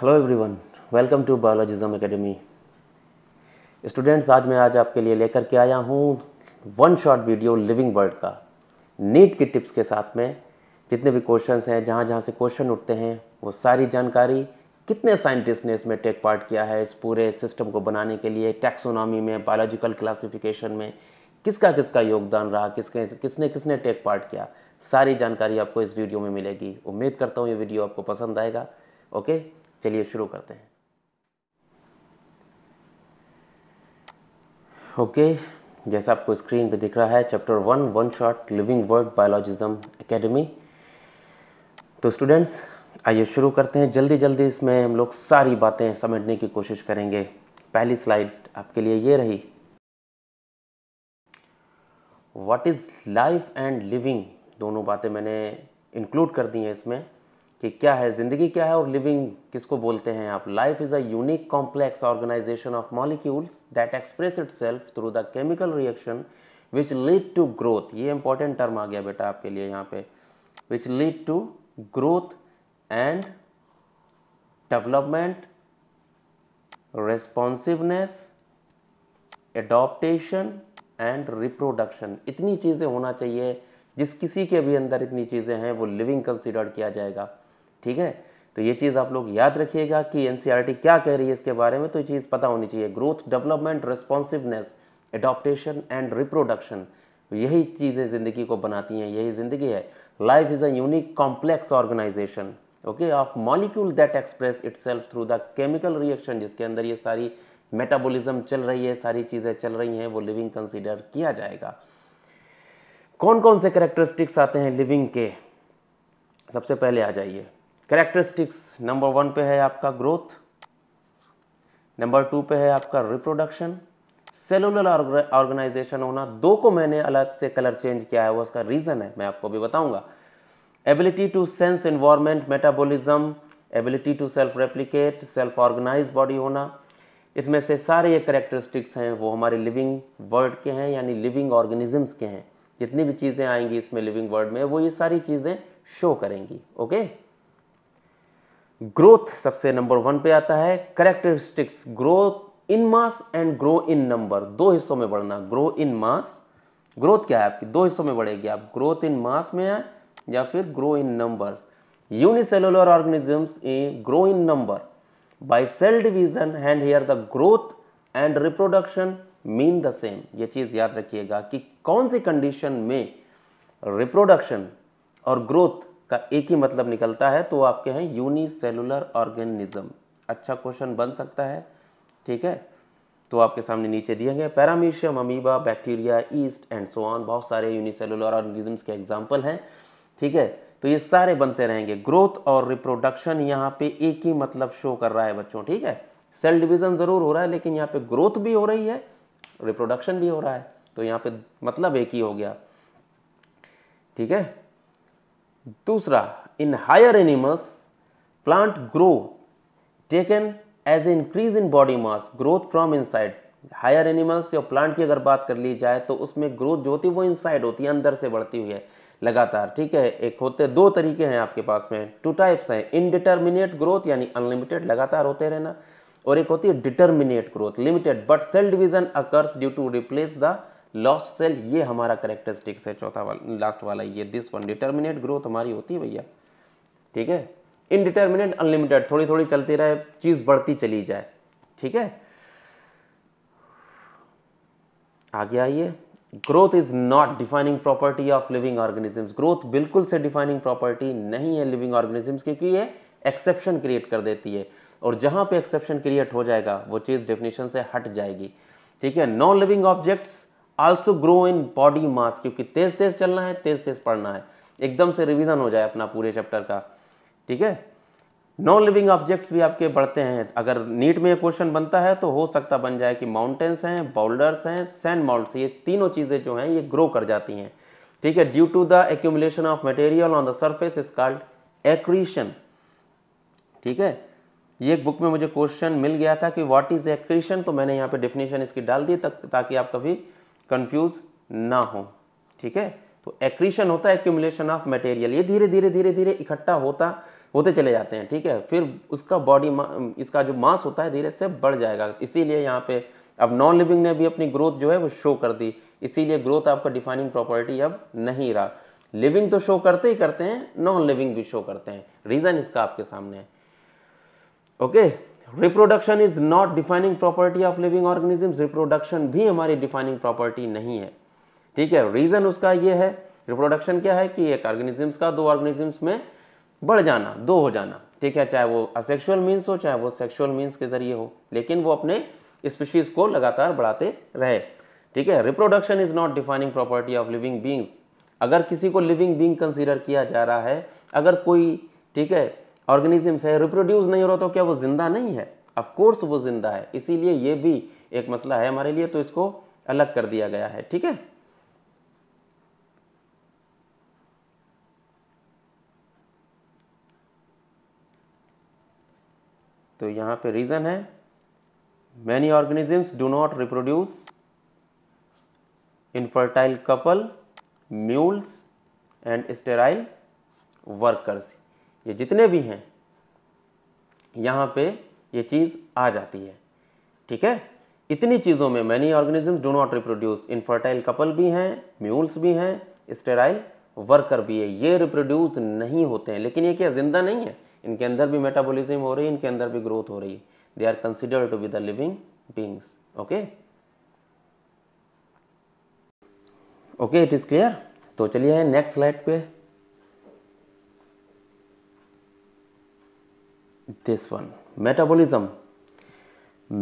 Hello everyone welcome to Biologism Academy students आज मैं आज आपके लिए लेकर के आया हूँ one shot video living world का नीट की टिप्स के साथ में जितने भी क्वेश्चंस हैं जहाँ जहाँ से क्वेश्चन उठते हैं वो सारी जानकारी कितने साइंटिस्ट ने इसमें टेक पार्ट किया है इस पूरे सिस्टम को बनाने के लिए टैक्सोनॉमी में बायोलॉजिकल क्लासिफिकेशन में किसका किसका योगदान रहा किसके किसने किसने टेक पार्ट किया सारी जानकारी आपको इस वीडियो में मिलेगी उम्मीद करता हूँ ये वीडियो आपको पसंद आएगा ओके okay? चलिए शुरू करते हैं ओके जैसा आपको स्क्रीन पे दिख रहा है chapter one one shot living world Biologism Academy तो स्टूडेंट्स आइए शुरू करते हैं जल्दी जल्दी इसमें हम लोग सारी बातें समझने की कोशिश करेंगे पहली स्लाइड आपके लिए ये रही what is life and living दोनों बातें मैंने इंक्लूड कर दी हैं इसमें कि क्या है ज़िंदगी क्या है और लिविंग किसको बोलते हैं आप life is a unique complex organisation of molecules that express itself through the chemical reaction which lead to growth ये इंपॉर्टेंट टर्म आ गया बेटा आपके लिए यहाँ पे which lead to growth and development responsiveness adaptation and reproduction इतनी चीज़ें होना चाहिए जिस किसी के भी अंदर इतनी चीज़ें हैं वो लिविंग कंसिडर किया जाएगा ठीक है तो ये चीज़ आप लोग याद रखिएगा कि एन e क्या कह रही है इसके बारे में तो ये चीज़ पता होनी चाहिए growth development responsiveness adaptation and reproduction यही चीज़ें ज़िंदगी को बनाती हैं यही ज़िंदगी है life is a unique complex organisation okay of molecule that express it through the chemical reaction जिसके अंदर ये सारी मेटाबॉलिज्म चल रही है सारी चीज़ें चल रही हैं वो लिविंग कंसिडर किया जाएगा कौन कौन से करेक्टरिस्टिक्स आते हैं लिविंग के सबसे पहले आ जाइए कैरेक्टरिस्टिक्स नंबर वन पे है आपका ग्रोथ नंबर टू पे है आपका रिप्रोडक्शन सेलुलर ऑर्गेनाइजेशन होना दो को मैंने अलग से कलर चेंज किया है वो उसका रीज़न है मैं आपको भी बताऊंगा ability to sense environment metabolism ability to self replicate self organise body होना इसमें से सारे ये करेक्टरिस्टिक्स हैं वो हमारे लिविंग वर्ल्ड के हैं यानी लिविंग ऑर्गेनिजम्स के हैं जितनी भी चीज़ें आएंगी इसमें लिविंग वर्ल्ड में वो ये सारी चीज़ें शो करेंगी ओके ग्रोथ सबसे नंबर वन पे आता है characteristics growth in mass and grow in number दो हिस्सों में बढ़ना ग्रो इन मास ग्रोथ क्या है आपकी दो हिस्सों में बढ़ेगी आप ग्रोथ इन मास में है या फिर grow in number unicellular organisms a grow in number by cell division and here the growth and reproduction mean the same ये चीज़ याद रखिएगा कि कौन सी कंडीशन में रिप्रोडक्शन और ग्रोथ का एक ही मतलब निकलता है तो आपके हैं यूनिसेलुलर ऑर्गेनिज्म अच्छा क्वेश्चन बन सकता है ठीक है तो आपके सामने नीचे दिए गए paramecium amoeba bacteria yeast and so on बहुत सारे यूनिसेलुलर ऑर्गेनिजम्स के एग्जाम्पल हैं ठीक है तो ये सारे बनते रहेंगे ग्रोथ और रिप्रोडक्शन यहाँ पे एक ही मतलब शो कर रहा है बच्चों ठीक है सेल डिविजन जरूर हो रहा है लेकिन यहाँ पे ग्रोथ भी हो रही है रिप्रोडक्शन भी हो रहा है तो यहाँ पे मतलब एक ही हो गया ठीक है दूसरा in higher animals plant grow taken as a increase in body mass growth from inside higher animals या प्लांट की अगर बात कर ली जाए तो उसमें ग्रोथ जो होती है वो इनसाइड होती है अंदर से बढ़ती हुई है लगातार ठीक है एक होते दो तरीके हैं आपके पास में टू टाइप्स हैं इनडिटर्मिनेट ग्रोथ यानी अनलिमिटेड लगातार होते रहना और एक होती है determinate growth limited but cell division occurs due to replace the lost cell ये हमारा करेक्टरिस्टिक्स है चौथा वाला लास्ट वाला ये दिस वन डिटर्मिनेट ग्रोथ हमारी होती है भैया ठीक है इनडिटर्मिनेट अनलिमिटेड थोड़ी थोड़ी चलती रहे चीज़ बढ़ती चली जाए ठीक है आगे आइए growth is not defining property of living organisms growth बिल्कुल से डिफाइनिंग प्रॉपर्टी नहीं है लिविंग ऑर्गेनिजम्स क्योंकि ये एक्सेप्शन क्रिएट कर देती है और जहां पे एक्सेप्शन क्रिएट हो जाएगा वो चीज़ डेफिनेशन से हट जाएगी ठीक है non living objects also grow in body mass क्योंकि तेज तेज चलना है तेज तेज पढ़ना है एकदम से रिविजन हो जाए अपना पूरे चैप्टर का ठीक है नॉन लिविंग ऑब्जेक्ट्स भी आपके बढ़ते हैं अगर नीट में क्वेश्चन बनता है तो हो सकता बन जाए कि माउंटेन्स हैं बाउल्डर्स हैं सैंड माउंट्स ये तीनों चीज़ें जो हैं ये ग्रो कर जाती हैं ठीक है due to the accumulation of material on the surface is called accretion ठीक है ये एक बुक में मुझे क्वेश्चन मिल गया था कि व्हाट इज एक्रीशन तो मैंने यहाँ पे डेफिनेशन इसकी डाल दी ताकि आप कभी कंफ्यूज ना हो ठीक है तो एक्रीशन होता है एक्यूमुलेशन ऑफ मटेरियल ये धीरे धीरे धीरे धीरे इकट्ठा होता होते चले जाते हैं ठीक है फिर उसका बॉडी इसका जो मास होता है धीरे से बढ़ जाएगा इसीलिए यहाँ पे अब नॉन लिविंग ने भी अपनी ग्रोथ जो है वो शो कर दी इसीलिए ग्रोथ आपका डिफाइनिंग प्रॉपर्टी अब नहीं रहा लिविंग तो शो करते ही करते हैं नॉन लिविंग भी शो करते हैं रीज़न इसका आपके सामने है okay reproduction is not defining property of living organisms reproduction भी हमारी डिफाइनिंग प्रॉपर्टी नहीं है ठीक है रीजन उसका ये है रिप्रोडक्शन क्या है कि एक ऑर्गेनिजम्स का दो ऑर्गेनिजम्स में बढ़ जाना दो हो जाना ठीक है चाहे वो असेक्सुअल मीन्स हो चाहे वो सेक्सुअल मीन्स के जरिए हो लेकिन वो अपने स्पीशीज को लगातार बढ़ाते रहे ठीक है reproduction is not defining property of living beings अगर किसी को लिविंग बींग कंसिडर किया जा रहा है अगर कोई ठीक है ऑर्गेनिजम्स है रिप्रोड्यूस नहीं हो रहा तो क्या वो जिंदा नहीं है ऑफकोर्स वो जिंदा है इसीलिए ये भी एक मसला है हमारे लिए तो इसको अलग कर दिया गया है ठीक है तो यहां पे रीज़न है many organisms do not reproduce infertile couple mules and sterile workers ये जितने भी हैं यहाँ पे ये चीज़ आ जाती है ठीक है इतनी चीज़ों में many organism do not reproduce infertile couple भी हैं म्यूल्स भी हैं स्टेराइल वर्कर भी है ये रिप्रोड्यूस नहीं होते हैं लेकिन ये क्या जिंदा नहीं है इनके अंदर भी मेटाबॉलिज्म हो रही है इनके अंदर भी ग्रोथ हो रही है they are considered to be the living beings okay okay it is clear तो चलिए नेक्स्ट स्लाइड पे दिस वन मेटाबॉलिज्म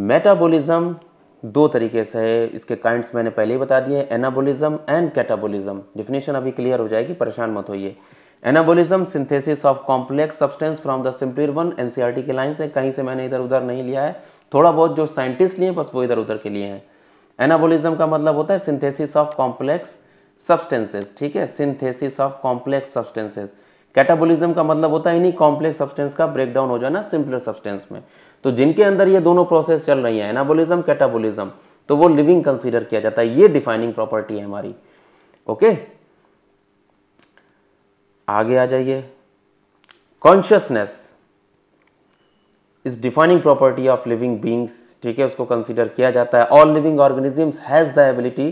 मेटाबॉलिज्म दो तरीके से है इसके काइंड्स मैंने पहले ही बता दिए एनाबोलिज्म एंड कैटाबोलिज्म डिफिनेशन अभी क्लियर हो जाएगी परेशान मत होइए anabolism synthesis of complex substance from the simpler one NCERT के लाइन से कहीं से मैंने इधर उधर नहीं लिया है थोड़ा बहुत जो साइंटिस्ट लिए बस वो इधर उधर के लिए हैं एनाबोलिज्म का मतलब होता है सिंथेसिस ऑफ कॉम्प्लेक्स सब्सटेंसेस ठीक है synthesis of complex substances catabolism का मतलब होता है इन्हीं कॉम्प्लेक्स सब्सटेंस का ब्रेकडाउन हो जाना सिंपलर सब्सटेंस में तो जिनके अंदर ये दोनों प्रोसेस चल रही है एनाबोलिज्म कैटाबोलिज्म तो वो लिविंग कंसीडर किया जाता है ये डिफाइनिंग प्रॉपर्टी है हमारी ओके आगे आ जाइए consciousness is defining property of living beings ठीक है उसको कंसिडर किया जाता है all living organisms has the ability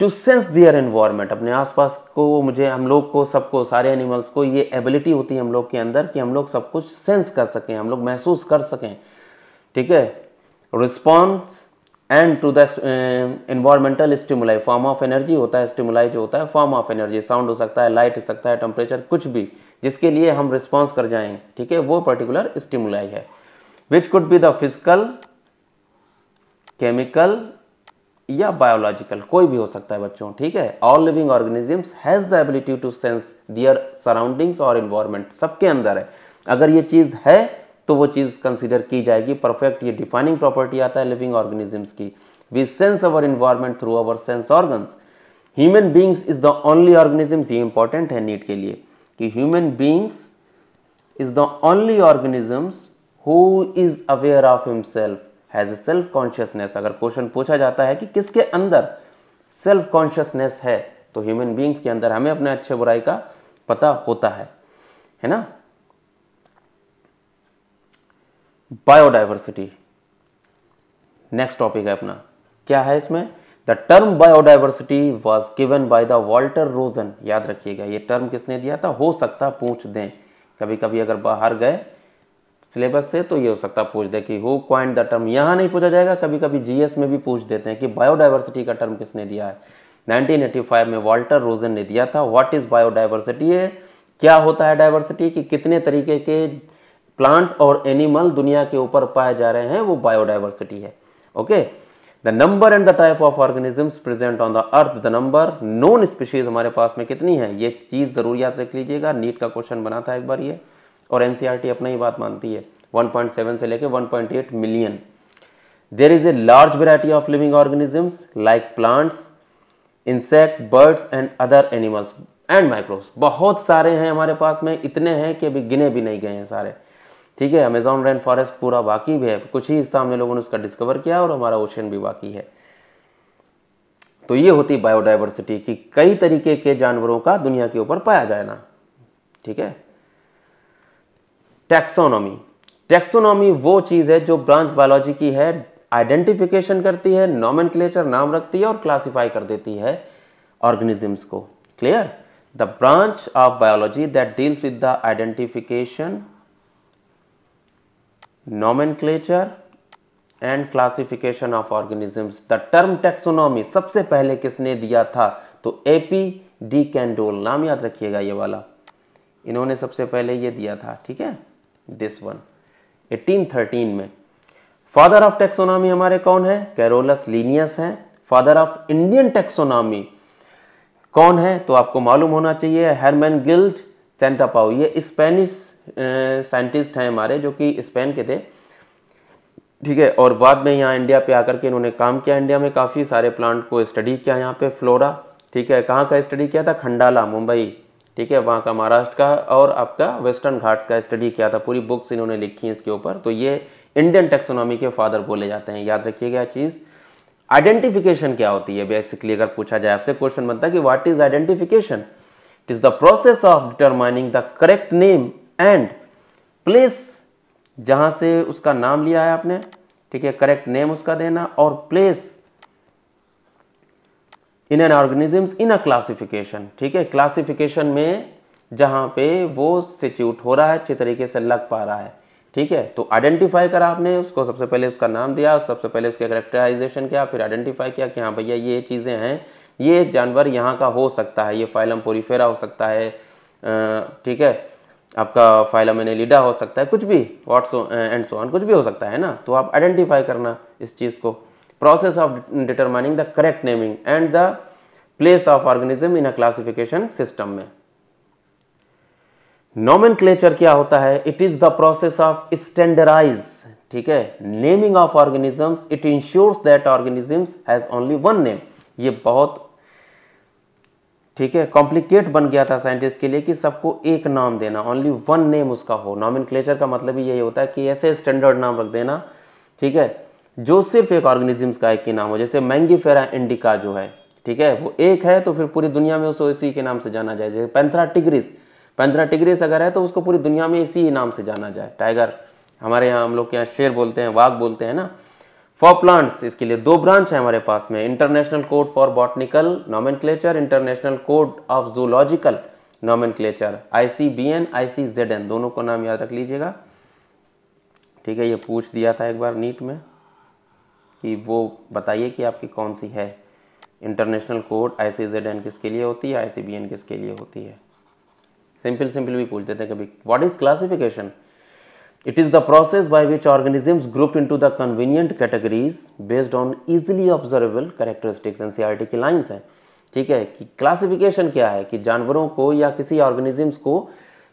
to sense their environment अपने आसपास को मुझे हम लोग को सबको सारे एनिमल्स को ये एबिलिटी होती है हम लोग के अंदर कि हम लोग सब कुछ सेंस कर सकें हम लोग महसूस कर सकें ठीक है response and to the environmental stimuli form of energy होता है स्टिमुलाई जो होता है फॉर्म ऑफ एनर्जी साउंड हो सकता है लाइट हो सकता है टेम्परेचर कुछ भी जिसके लिए हम रिस्पॉन्स कर जाएं ठीक है वो पर्टिकुलर स्टिमुलाई है which could be the physical chemical या बायोलॉजिकल कोई भी हो सकता है बच्चों ठीक है all living organisms has the ability to sense their surroundings और इन्वायरमेंट सबके अंदर है अगर ये चीज़ है तो वो चीज़ कंसिडर की जाएगी परफेक्ट ये डिफाइनिंग प्रॉपर्टी आता है लिविंग ऑर्गेनिजम्स की we sense our environment through our sense organs human beings is the only organisms ये इंपॉर्टेंट है नीट के लिए कि human beings is the only organisms who is aware of himself has a self consciousness अगर question पूछा जाता है कि किसके अंदर सेल्फ कॉन्शियसनेस है तो ह्यूमन बींग्स के अंदर हमें अपने अच्छे बुराई का पता होता है है ना बायोडाइवर्सिटी नेक्स्ट टॉपिक है अपना क्या है इसमें the term biodiversity was given by the Walter Rosen याद रखिएगा ये टर्म किसने दिया था हो सकता पूछ दें कभी कभी अगर बाहर गए सिलेबस से तो ये हो सकता है पूछ दे कि हु क्वाइंट द टर्म यहाँ नहीं पूछा जाएगा कभी कभी जीएस में भी पूछ देते हैं कि बायोडाइवर्सिटी का टर्म किसने दिया है 1985 में वाल्टर रोजन ने दिया था व्हाट इज बायोडाइवर्सिटी है क्या होता है डाइवर्सिटी कि कितने तरीके के प्लांट और एनिमल दुनिया के ऊपर पाए जा रहे हैं वो बायोडाइवर्सिटी है okay the number and the type of organisms present on the earth the number known species हमारे पास में कितनी है ये चीज़ जरूर याद रख लीजिएगा नीट का क्वेश्चन बना था एक बार ये और एन e अपना ही बात मानती है 1.7 से लेकर 1.8 million there is a large variety of living organisms like plants insect birds and other animals and microbe बहुत सारे हैं हमारे पास में इतने हैं कि अभी गिने भी नहीं गए हैं सारे ठीक है अमेजोन रेन फॉरेस्ट पूरा बाकी भी है कुछ ही हिस्सा हमने लोगों ने उसका डिस्कवर किया और हमारा ओशन भी बाकी है तो ये होती बायोडाइवर्सिटी कि कई तरीके के जानवरों का दुनिया के ऊपर पाया जाना ठीक है टैक्सोनॉमी टैक्सोनॉमी वो चीज़ है जो ब्रांच बायोलॉजी की है आइडेंटिफिकेशन करती है नॉमन नाम रखती है और क्लासीफाई कर देती है ऑर्गेनिजम्स को clear the branch of biology that deals with the identification नॉमन and classification of organisms the term taxonomy सबसे पहले किसने दिया था तो एपी डी कैंडोल नाम याद रखिएगा ये वाला इन्होंने सबसे पहले ये दिया था ठीक है दिस वन 1813 में फादर ऑफ टेक्सोनॉमी हमारे कौन है कैरोलस लीनियस हैं फादर ऑफ इंडियन टेक्सोनॉमी कौन है तो आपको मालूम होना चाहिए हेरमेन गिल्ड सेंटापाओ ये स्पेनिश साइंटिस्ट हैं हमारे जो कि स्पेन के थे ठीक है और बाद में यहाँ इंडिया पे आकर के इन्होंने काम किया इंडिया में काफ़ी सारे प्लांट को स्टडी किया यहाँ पे फ्लोरा ठीक है कहाँ का स्टडी किया था खंडाला मुंबई ठीक है वहाँ का महाराष्ट्र का और आपका वेस्टर्न घाट्स का स्टडी किया था पूरी बुक्स इन्होंने लिखी हैं इसके ऊपर तो ये इंडियन टेक्सोनॉमी के फादर बोले जाते हैं याद रखिएगा चीज़ आइडेंटिफिकेशन क्या होती है बेसिकली अगर पूछा जाए आपसे क्वेश्चन बनता है कि what is identification it is the process of determining the correct name and place जहां से उसका नाम लिया है आपने ठीक है करेक्ट नेम उसका देना और place in an organisms in a classification ठीक है क्लासिफिकेशन में जहाँ पे वो सिच्यूट हो रहा है अच्छे तरीके से लग पा रहा है ठीक है तो आइडेंटिफाई करा आपने उसको सबसे पहले उसका नाम दिया सबसे पहले उसके करेक्टराइजेशन किया फिर आइडेंटिफाई किया कि हाँ भैया ये चीज़ें हैं ये जानवर यहाँ का हो सकता है ये फाइलम पोरीफेरा हो सकता है ठीक है आपका फाइलम एनेलिडा हो सकता है कुछ भी व्हाट्सो एंड सो ऑन कुछ भी हो सकता है ना तो आप आइडेंटिफाई करना इस चीज़ को process of determining the correct naming and the place of organism in a classification system में nomenclature क्या होता है it is the process of standardize ठीक है naming of organisms it ensures that organisms has only one name ये बहुत ठीक है कॉम्प्लिकेट बन गया था साइंटिस्ट के लिए कि सबको एक नाम देना ओनली वन नेम उसका हो नॉमिन का मतलब ही यही होता है कि ऐसे स्टैंडर्ड नाम रख देना ठीक है जो सिर्फ एक ऑर्गेनिज्म का एक ही नाम हो जैसे मैंगीफेरा इंडिका जो है ठीक है वो एक है तो फिर पूरी दुनिया में उसको इसी के नाम से जाना जाए जैसे पैंथरा टिग्रिस पैंथरा टिग्रिस अगर है तो उसको पूरी दुनिया में इसी नाम से जाना जाए टाइगर हमारे यहाँ हम लोग के यहाँ शेर बोलते हैं वाघ बोलते हैं ना फॉर प्लांट्स इसके लिए दो ब्रांच है हमारे पास में इंटरनेशनल कोड फॉर बॉटनिकल नॉमन international code of zoological nomenclature ICBN B N I C Z N दोनों को नाम याद रख लीजिएगा ठीक है ये पूछ दिया था एक बार नीट में कि वो बताइए कि आपकी कौन सी है international code I C Z N किसके लिए होती है आई सी बी एन किसके लिए होती है सिंपल सिंपल भी पूछ देते हैं कभी what is classification it is the process by which organisms grouped into the convenient categories based on easily observable characteristics N C R T की लाइन्स हैं ठीक है कि क्लासिफिकेशन क्या है कि जानवरों को या किसी ऑर्गेनिजम्स को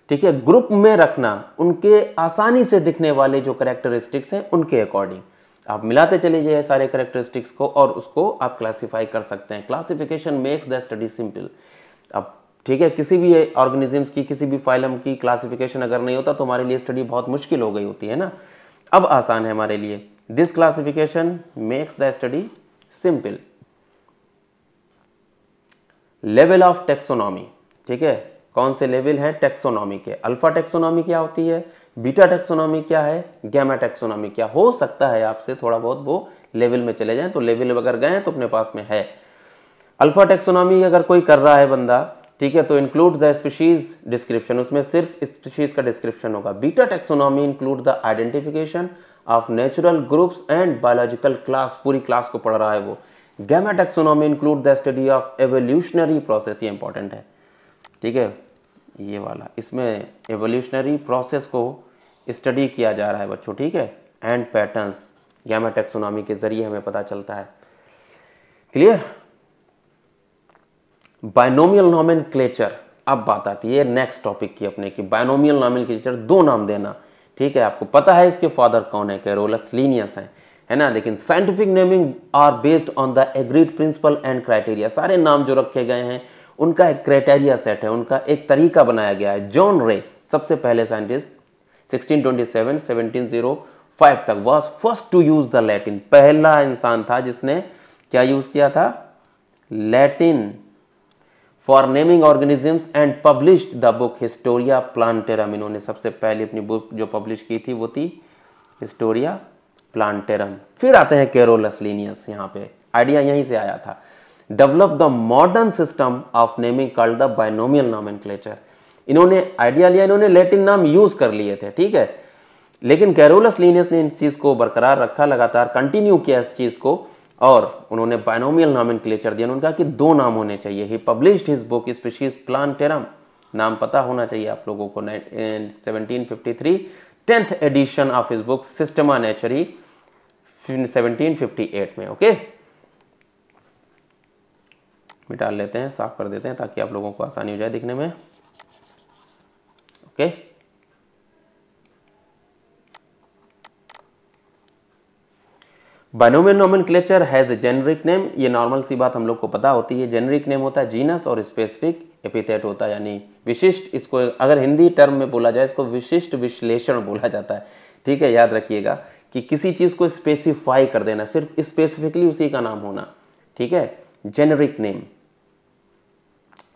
ठीक है ग्रुप में रखना उनके आसानी से दिखने वाले जो करेक्टरिस्टिक्स हैं उनके अकॉर्डिंग आप मिलाते चले जाइए सारे करेक्टरिस्टिक्स को और उसको आप क्लासीफाई कर सकते हैं classification makes the study simple अब ठीक है किसी भी ऑर्गेनिजम्स की किसी भी फाइलम की क्लासिफिकेशन अगर नहीं होता तो हमारे लिए स्टडी बहुत मुश्किल हो गई होती है ना अब आसान है हमारे लिए this classification makes the study simple level of taxonomy ठीक है कौन से लेवल है टेक्सोनॉमी के अल्फा टेक्सोनॉमी क्या होती है बीटा टेक्सोनॉमी क्या है गैमा टेक्सोनॉमी क्या हो सकता है आपसे थोड़ा बहुत वो लेवल में चले जाएं तो लेवल अगर गए तो अपने पास में है अल्फा टेक्सोनॉमी अगर कोई कर रहा है बंदा ठीक है तो इंक्लूड द स्पीशीज डिस्क्रिप्शन उसमें सिर्फ स्पीशीज का डिस्क्रिप्शन होगा beta taxonomy include the identification of natural groups and biological class पूरी क्लास को पढ़ रहा है वो gamma taxonomy include the study of evolutionary process ये इंपॉर्टेंट है ठीक है ये वाला इसमें एवोल्यूशनरी प्रोसेस को स्टडी किया जा रहा है बच्चों ठीक है एंड पैटर्न गैमेटेक्सोनॉमी के जरिए हमें पता चलता है क्लियर बायनोमियल नॉमिन क्लेचर अब बात आती है नेक्स्ट टॉपिक की अपने की बायनोमियल नॉमिन क्लेचर दो नाम देना ठीक है आपको पता है इसके फादर कौन है कैरोलस लीनियस है है ना लेकिन scientific naming are based on the agreed principle and criteria सारे नाम जो रखे गए हैं उनका एक क्राइटेरिया सेट है उनका एक तरीका बनाया गया है जॉन रे सबसे पहले साइंटिस्ट 1627 1705 तक was first to use the Latin पहला इंसान था जिसने क्या यूज किया था Latin for naming organisms and publish the book Historia Plantarum इन्होंने सबसे पहले अपनी बुक जो पब्लिश की थी वो थी हिस्टोरिया प्लांटेरम फिर आते हैं केरोलस लीनियस यहाँ पे आइडिया यहीं से आया था develop the modern system of naming called the binomial nomenclature इन्होंने आइडिया लिया इन्होंने लेटिन नाम यूज कर लिए थे ठीक है लेकिन कैरोलस लीनियस ने इन चीज को बरकरार रखा लगातार कंटिन्यू किया इस चीज को और उन्होंने बायनोमियल नाम क्लेचर दिया उन्होंने कहा कि दो नाम होने चाहिए ही पब्लिश्ड हिज बुक स्पीशीज टेरम नाम पता होना चाहिए आप लोगों को seventeen fifty three edition of his book Systema Naturae seventeen में ओके okay? मिटा लेते हैं साफ़ कर देते हैं ताकि आप लोगों को आसानी हो जाए दिखने में ओके बाइनोमियल क्लेचर हैज़ जेनरिक नेम ये नॉर्मल सी बात हम लोग को पता होती है जेनरिक नेम होता है जीनस और स्पेसिफिक एपिथेट होता है यानी विशिष्ट इसको अगर हिंदी टर्म में बोला जाए इसको विशिष्ट विश्लेषण बोला जाता है ठीक है याद रखिएगा कि किसी चीज़ को स्पेसिफाई कर देना सिर्फ स्पेसिफिकली उसी का नाम होना ठीक है generic name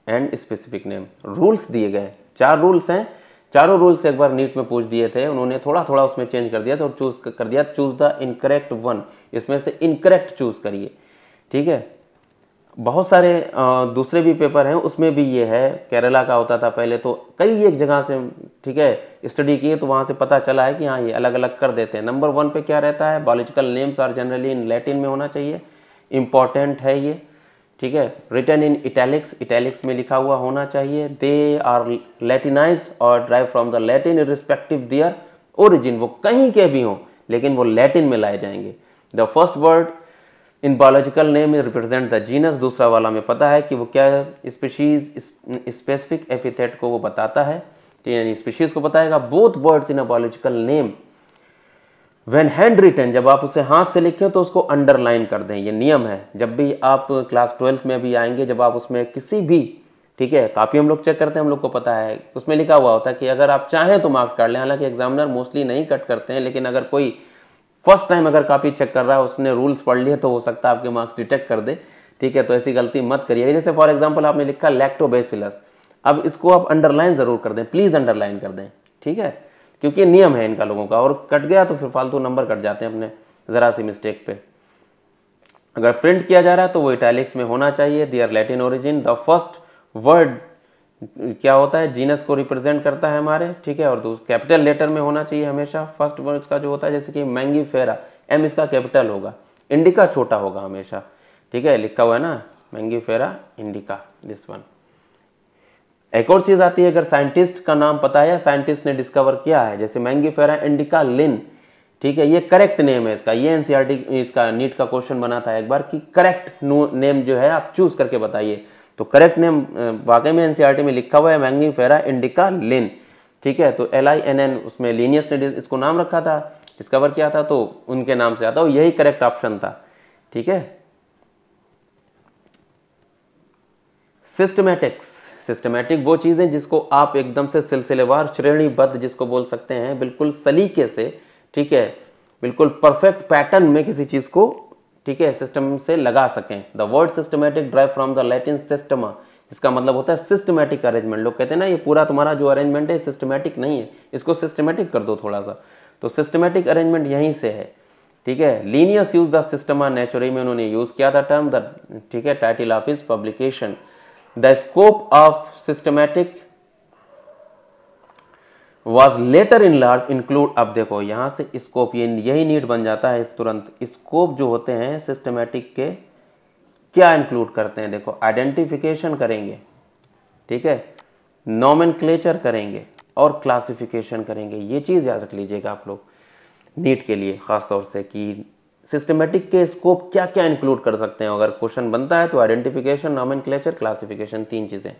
and specific name rules दिए गए चार रूल्स हैं चारों रूल्स एक बार नीट में पूछ दिए थे उन्होंने थोड़ा थोड़ा उसमें चेंज कर दिया था और चूज कर दिया चूज द इनकरेक्ट वन इसमें से इनकरेक्ट चूज करिए ठीक है बहुत सारे दूसरे भी पेपर हैं उसमें भी ये है केरला का होता था पहले तो कई एक जगह से ठीक है स्टडी किए तो वहाँ से पता चला है कि हाँ ये अलग अलग कर देते हैं नंबर वन पे क्या रहता है biological names are generally in Latin में होना चाहिए इम्पॉर्टेंट है ये ठीक है रिटर्न इन इटैलिक्स इटैलिक्स में लिखा हुआ होना चाहिए दे आर लेटिनाइज और drive from the Latin respective their origin वो कहीं के भी हों लेकिन वो लैटिन में लाए जाएंगे the first word in biological name represent the genus दूसरा वाला में पता है कि वो क्या स्पीशीज स्पेशीज स्पेसिफिक एपिथेट को वो बताता है यानी स्पीशीज को बताएगा both words in a biological name when handwritten जब आप उसे हाथ से लिखें तो उसको अंडरलाइन कर दें ये नियम है जब भी आप क्लास ट्वेल्थ में भी आएंगे जब आप उसमें किसी भी ठीक है काफ़ी हम लोग चेक करते हैं हम लोग को पता है उसमें लिखा हुआ होता है कि अगर आप चाहें तो मार्क्स काट लें हालांकि एग्जामिनर मोस्टली नहीं कट करते हैं लेकिन अगर कोई फर्स्ट टाइम अगर कापी चेक कर रहा है उसने रूल्स पढ़ लिए तो हो सकता है आपके मार्क्स डिटेक्ट कर दे ठीक है तो ऐसी गलती मत करिए जैसे फॉर एग्जाम्पल आपने लिखा लैक्टोबेसिलस अब इसको आप अंडरलाइन ज़रूर कर दें प्लीज़ अंडरलाइन कर दें ठीक है क्योंकि नियम है इनका लोगों का और कट गया तो फिर फालतू नंबर कट जाते हैं अपने ज़रा सी मिस्टेक पे अगर प्रिंट किया जा रहा है तो वो इटैलिक्स में होना चाहिए they are Latin origin the first word क्या होता है जीनस को रिप्रेजेंट करता है हमारे ठीक है और कैपिटल लेटर में होना चाहिए हमेशा फर्स्ट वर्ड इसका जो होता है जैसे कि मैंगी फेरा एम इसका कैपिटल होगा इंडिका छोटा होगा हमेशा ठीक है लिखा हुआ है ना मैंगी फेरा इंडिका दिस वन एक और चीज़ आती है अगर साइंटिस्ट का नाम पता है या साइंटिस्ट ने डिस्कवर किया है जैसे मैंगी फेरा इंडिका लिन ठीक है ये करेक्ट नेम है इसका ये एनसीईआरटी e इसका नीट का क्वेश्चन बना था एक बार कि करेक्ट नेम जो है आप चूज करके बताइए तो करेक्ट नेम वाकई में एनसीआरटी e में लिखा हुआ है मैंगी फेरा इंडिका लिन ठीक है तो एल आई एन एन उसमें लीनियस ने इसको नाम रखा था डिस्कवर किया था तो उनके नाम से आता यही करेक्ट ऑप्शन था ठीक है सिस्टमेटिक्स सिस्टमेटिक वो चीज़ें जिसको आप एकदम से सिलसिलेवार श्रेणीबद्ध जिसको बोल सकते हैं बिल्कुल सलीके से ठीक है बिल्कुल परफेक्ट पैटर्न में किसी चीज़ को ठीक है सिस्टम से लगा सकें the word systematic drive from the Latin systema इसका मतलब होता है सिस्टमेटिक अरेंजमेंट लोग कहते हैं ना ये पूरा तुम्हारा जो अरेंजमेंट है सिस्टमेटिक नहीं है इसको सिस्टमेटिक कर दो थोड़ा सा तो सिस्टमेटिक अरेंजमेंट यहीं से है ठीक है Linnaeus use the Systema Naturae में उन्होंने यूज़ किया था टर्म द ठीक है title of his publication the scope of systematic was later enlarge include अब देखो यहां से स्कोप ये यही नीड बन जाता है तुरंत स्कोप जो होते हैं सिस्टमेटिक के क्या इंक्लूड करते हैं देखो आइडेंटिफिकेशन करेंगे ठीक है क्लेचर करेंगे और क्लासिफिकेशन करेंगे ये चीज़ याद रख लीजिएगा आप लोग नीट के लिए ख़ासतौर से कि सिस्टमेटिक के स्कोप क्या क्या इंक्लूड कर सकते हैं अगर क्वेश्चन बनता है तो आइडेंटिफिकेशन नॉम क्लेचर क्लासिफिकेशन तीन चीज़ें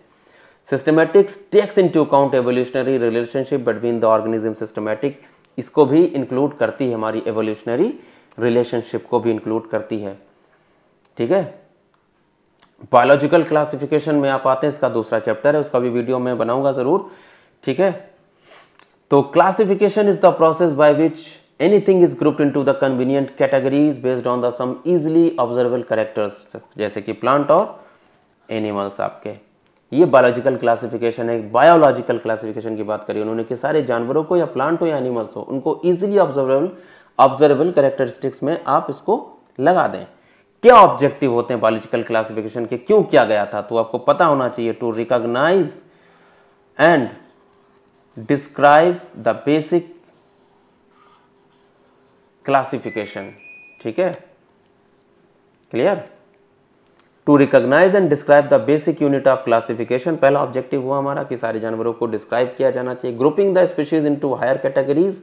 systematics takes into account evolutionary relationship between the organism systematic इसको भी इंक्लूड करती है हमारी एवोल्यूशनरी रिलेशनशिप को भी इंक्लूड करती है ठीक है बायोलॉजिकल क्लासिफिकेशन में आप आते हैं इसका दूसरा चैप्टर है उसका भी वीडियो मैं बनाऊंगा ज़रूर ठीक है तो classification is the process by which anything is group into the convenient categories based on the some easily observable characters जैसे कि प्लांट और एनिमल्स आपके ये बायोलॉजिकल क्लासिफिकेशन है बायोलॉजिकल क्लासिफिकेशन की बात करी उन्होंने कि सारे जानवरों को या प्लांट हो या एनिमल्स हो उनको इजिली ऑब्जर्वेबल ऑब्जर्वेबल करेक्टरिस्टिक्स में आप इसको लगा दें क्या ऑब्जेक्टिव होते हैं बायोलॉजिकल क्लासिफिकेशन के क्यों किया गया था तो आपको पता होना चाहिए to recognize and describe the basic classification ठीक है clear to recognize and describe the basic unit of classification पहला ऑब्जेक्टिव हुआ हमारा कि सारे जानवरों को डिस्क्राइब किया जाना चाहिए grouping the species into higher categories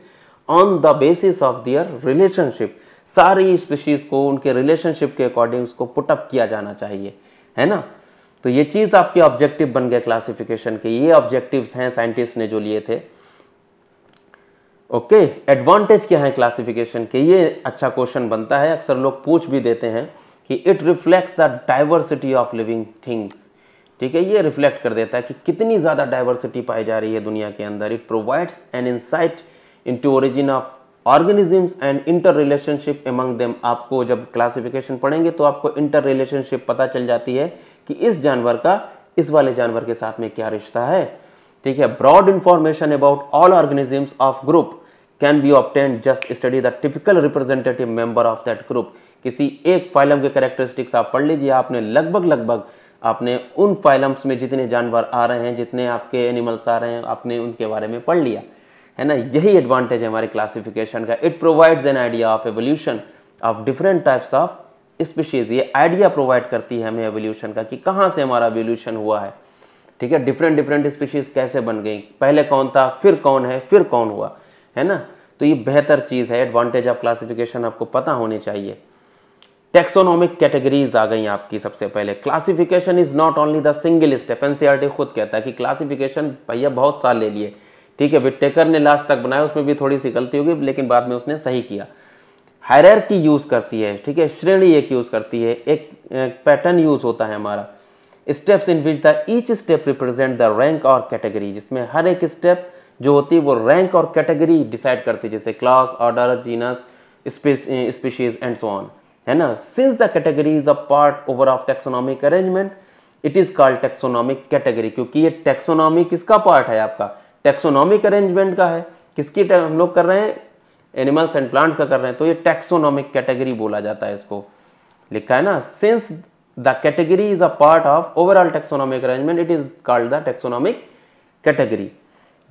on the basis of their relationship सारी स्पीशीज को उनके रिलेशनशिप के अकॉर्डिंग उसको पुटअप किया जाना चाहिए है ना तो ये चीज़ आपके ऑब्जेक्टिव बन गए क्लासिफिकेशन के ये ऑब्जेक्टिव्स हैं साइंटिस्ट ने जो लिए थे ओके एडवांटेज क्या है क्लासिफिकेशन के ये अच्छा क्वेश्चन बनता है अक्सर लोग पूछ भी देते हैं कि it reflects the diversity of living things ठीक है ये रिफ्लेक्ट कर देता है कि कितनी ज़्यादा डाइवर्सिटी पाई जा रही है दुनिया के अंदर it provides an insight into origin of organisms and interrelationship among them आपको जब क्लासिफिकेशन पढ़ेंगे तो आपको इंटर रिलेशनशिप पता चल जाती है कि इस जानवर का इस वाले जानवर के साथ में क्या रिश्ता है ठीक है broad information about all organisms of group can be obtained just study the typical representative member of that group किसी एक फाइलम के करेक्टरिस्टिक्स आप पढ़ लीजिए आपने लगभग लगभग आपने उन फाइलम्स में जितने जानवर आ रहे हैं जितने आपके एनिमल्स आ रहे हैं आपने उनके बारे में पढ़ लिया है ना यही एडवांटेज है हमारे क्लासिफिकेशन का it provides an idea of evolution of different types of species ये आइडिया प्रोवाइड करती है हमें एवोल्यूशन का कि कहाँ से हमारा एवोल्यूशन हुआ है ठीक है डिफरेंट डिफरेंट स्पीशीज कैसे बन गई पहले कौन था फिर कौन है फिर कौन हुआ है ना तो ये बेहतर चीज़ है एडवांटेज ऑफ क्लासिफिकेशन आपको पता होनी चाहिए टेक्सोनॉमिक कैटेगरीज आ गई आपकी सबसे पहले classification is not only the single step NCERT खुद कहता है कि क्लासिफिकेशन भैया बहुत साल ले लिए ठीक है विटेकर ने लास्ट तक बनाया उसमें भी थोड़ी सी गलती होगी लेकिन बाद में उसने सही किया हायर की यूज़ करती है ठीक है श्रेणी एक यूज़ करती है एक पैटर्न यूज़ होता है हमारा steps in which the each step represent the rank और कैटेगरी जिसमें हर एक स्टेप जो होती है वो रैंक और कैटेगरी डिसाइड करती है जैसे class order genus species and so on है ना since the category is a part over of taxonomic arrangement it is called taxonomic category क्योंकि ये टेक्सोनॉमी किसका पार्ट है आपका टेक्सोनॉमिक अरेंजमेंट का है किसकी हम लोग कर रहे हैं एनिमल्स एंड प्लांट्स का कर रहे हैं तो ये टेक्सोनॉमिक कैटेगरी बोला जाता है इसको लिखा है ना since the category is a part of overall taxonomic arrangement it is called the taxonomic category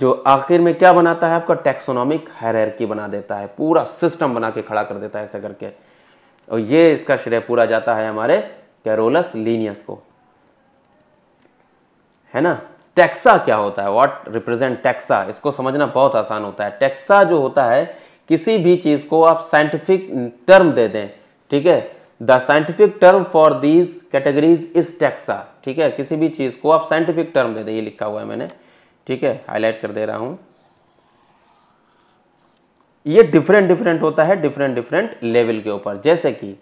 जो आखिर में क्या बनाता है आपका टैक्सोनॉमिक हैरकी बना देता है पूरा सिस्टम बना के खड़ा कर देता है ऐसा करके और ये इसका श्रेय पूरा जाता है हमारे कैरोलस लीनियस को है ना टैक्सा क्या होता है व्हाट रिप्रेजेंट टैक्सा इसको समझना बहुत आसान होता है टैक्सा जो होता है किसी भी चीज़ को आप साइंटिफिक टर्म दे दें ठीक है the scientific term for these categories is taxa ठीक है किसी भी चीज़ को आप साइंटिफिक टर्म दे दें ये लिखा हुआ है मैंने ठीक है हाईलाइट कर दे रहा हूं ये डिफरेंट डिफरेंट होता है डिफरेंट डिफरेंट लेवल के ऊपर जैसे कि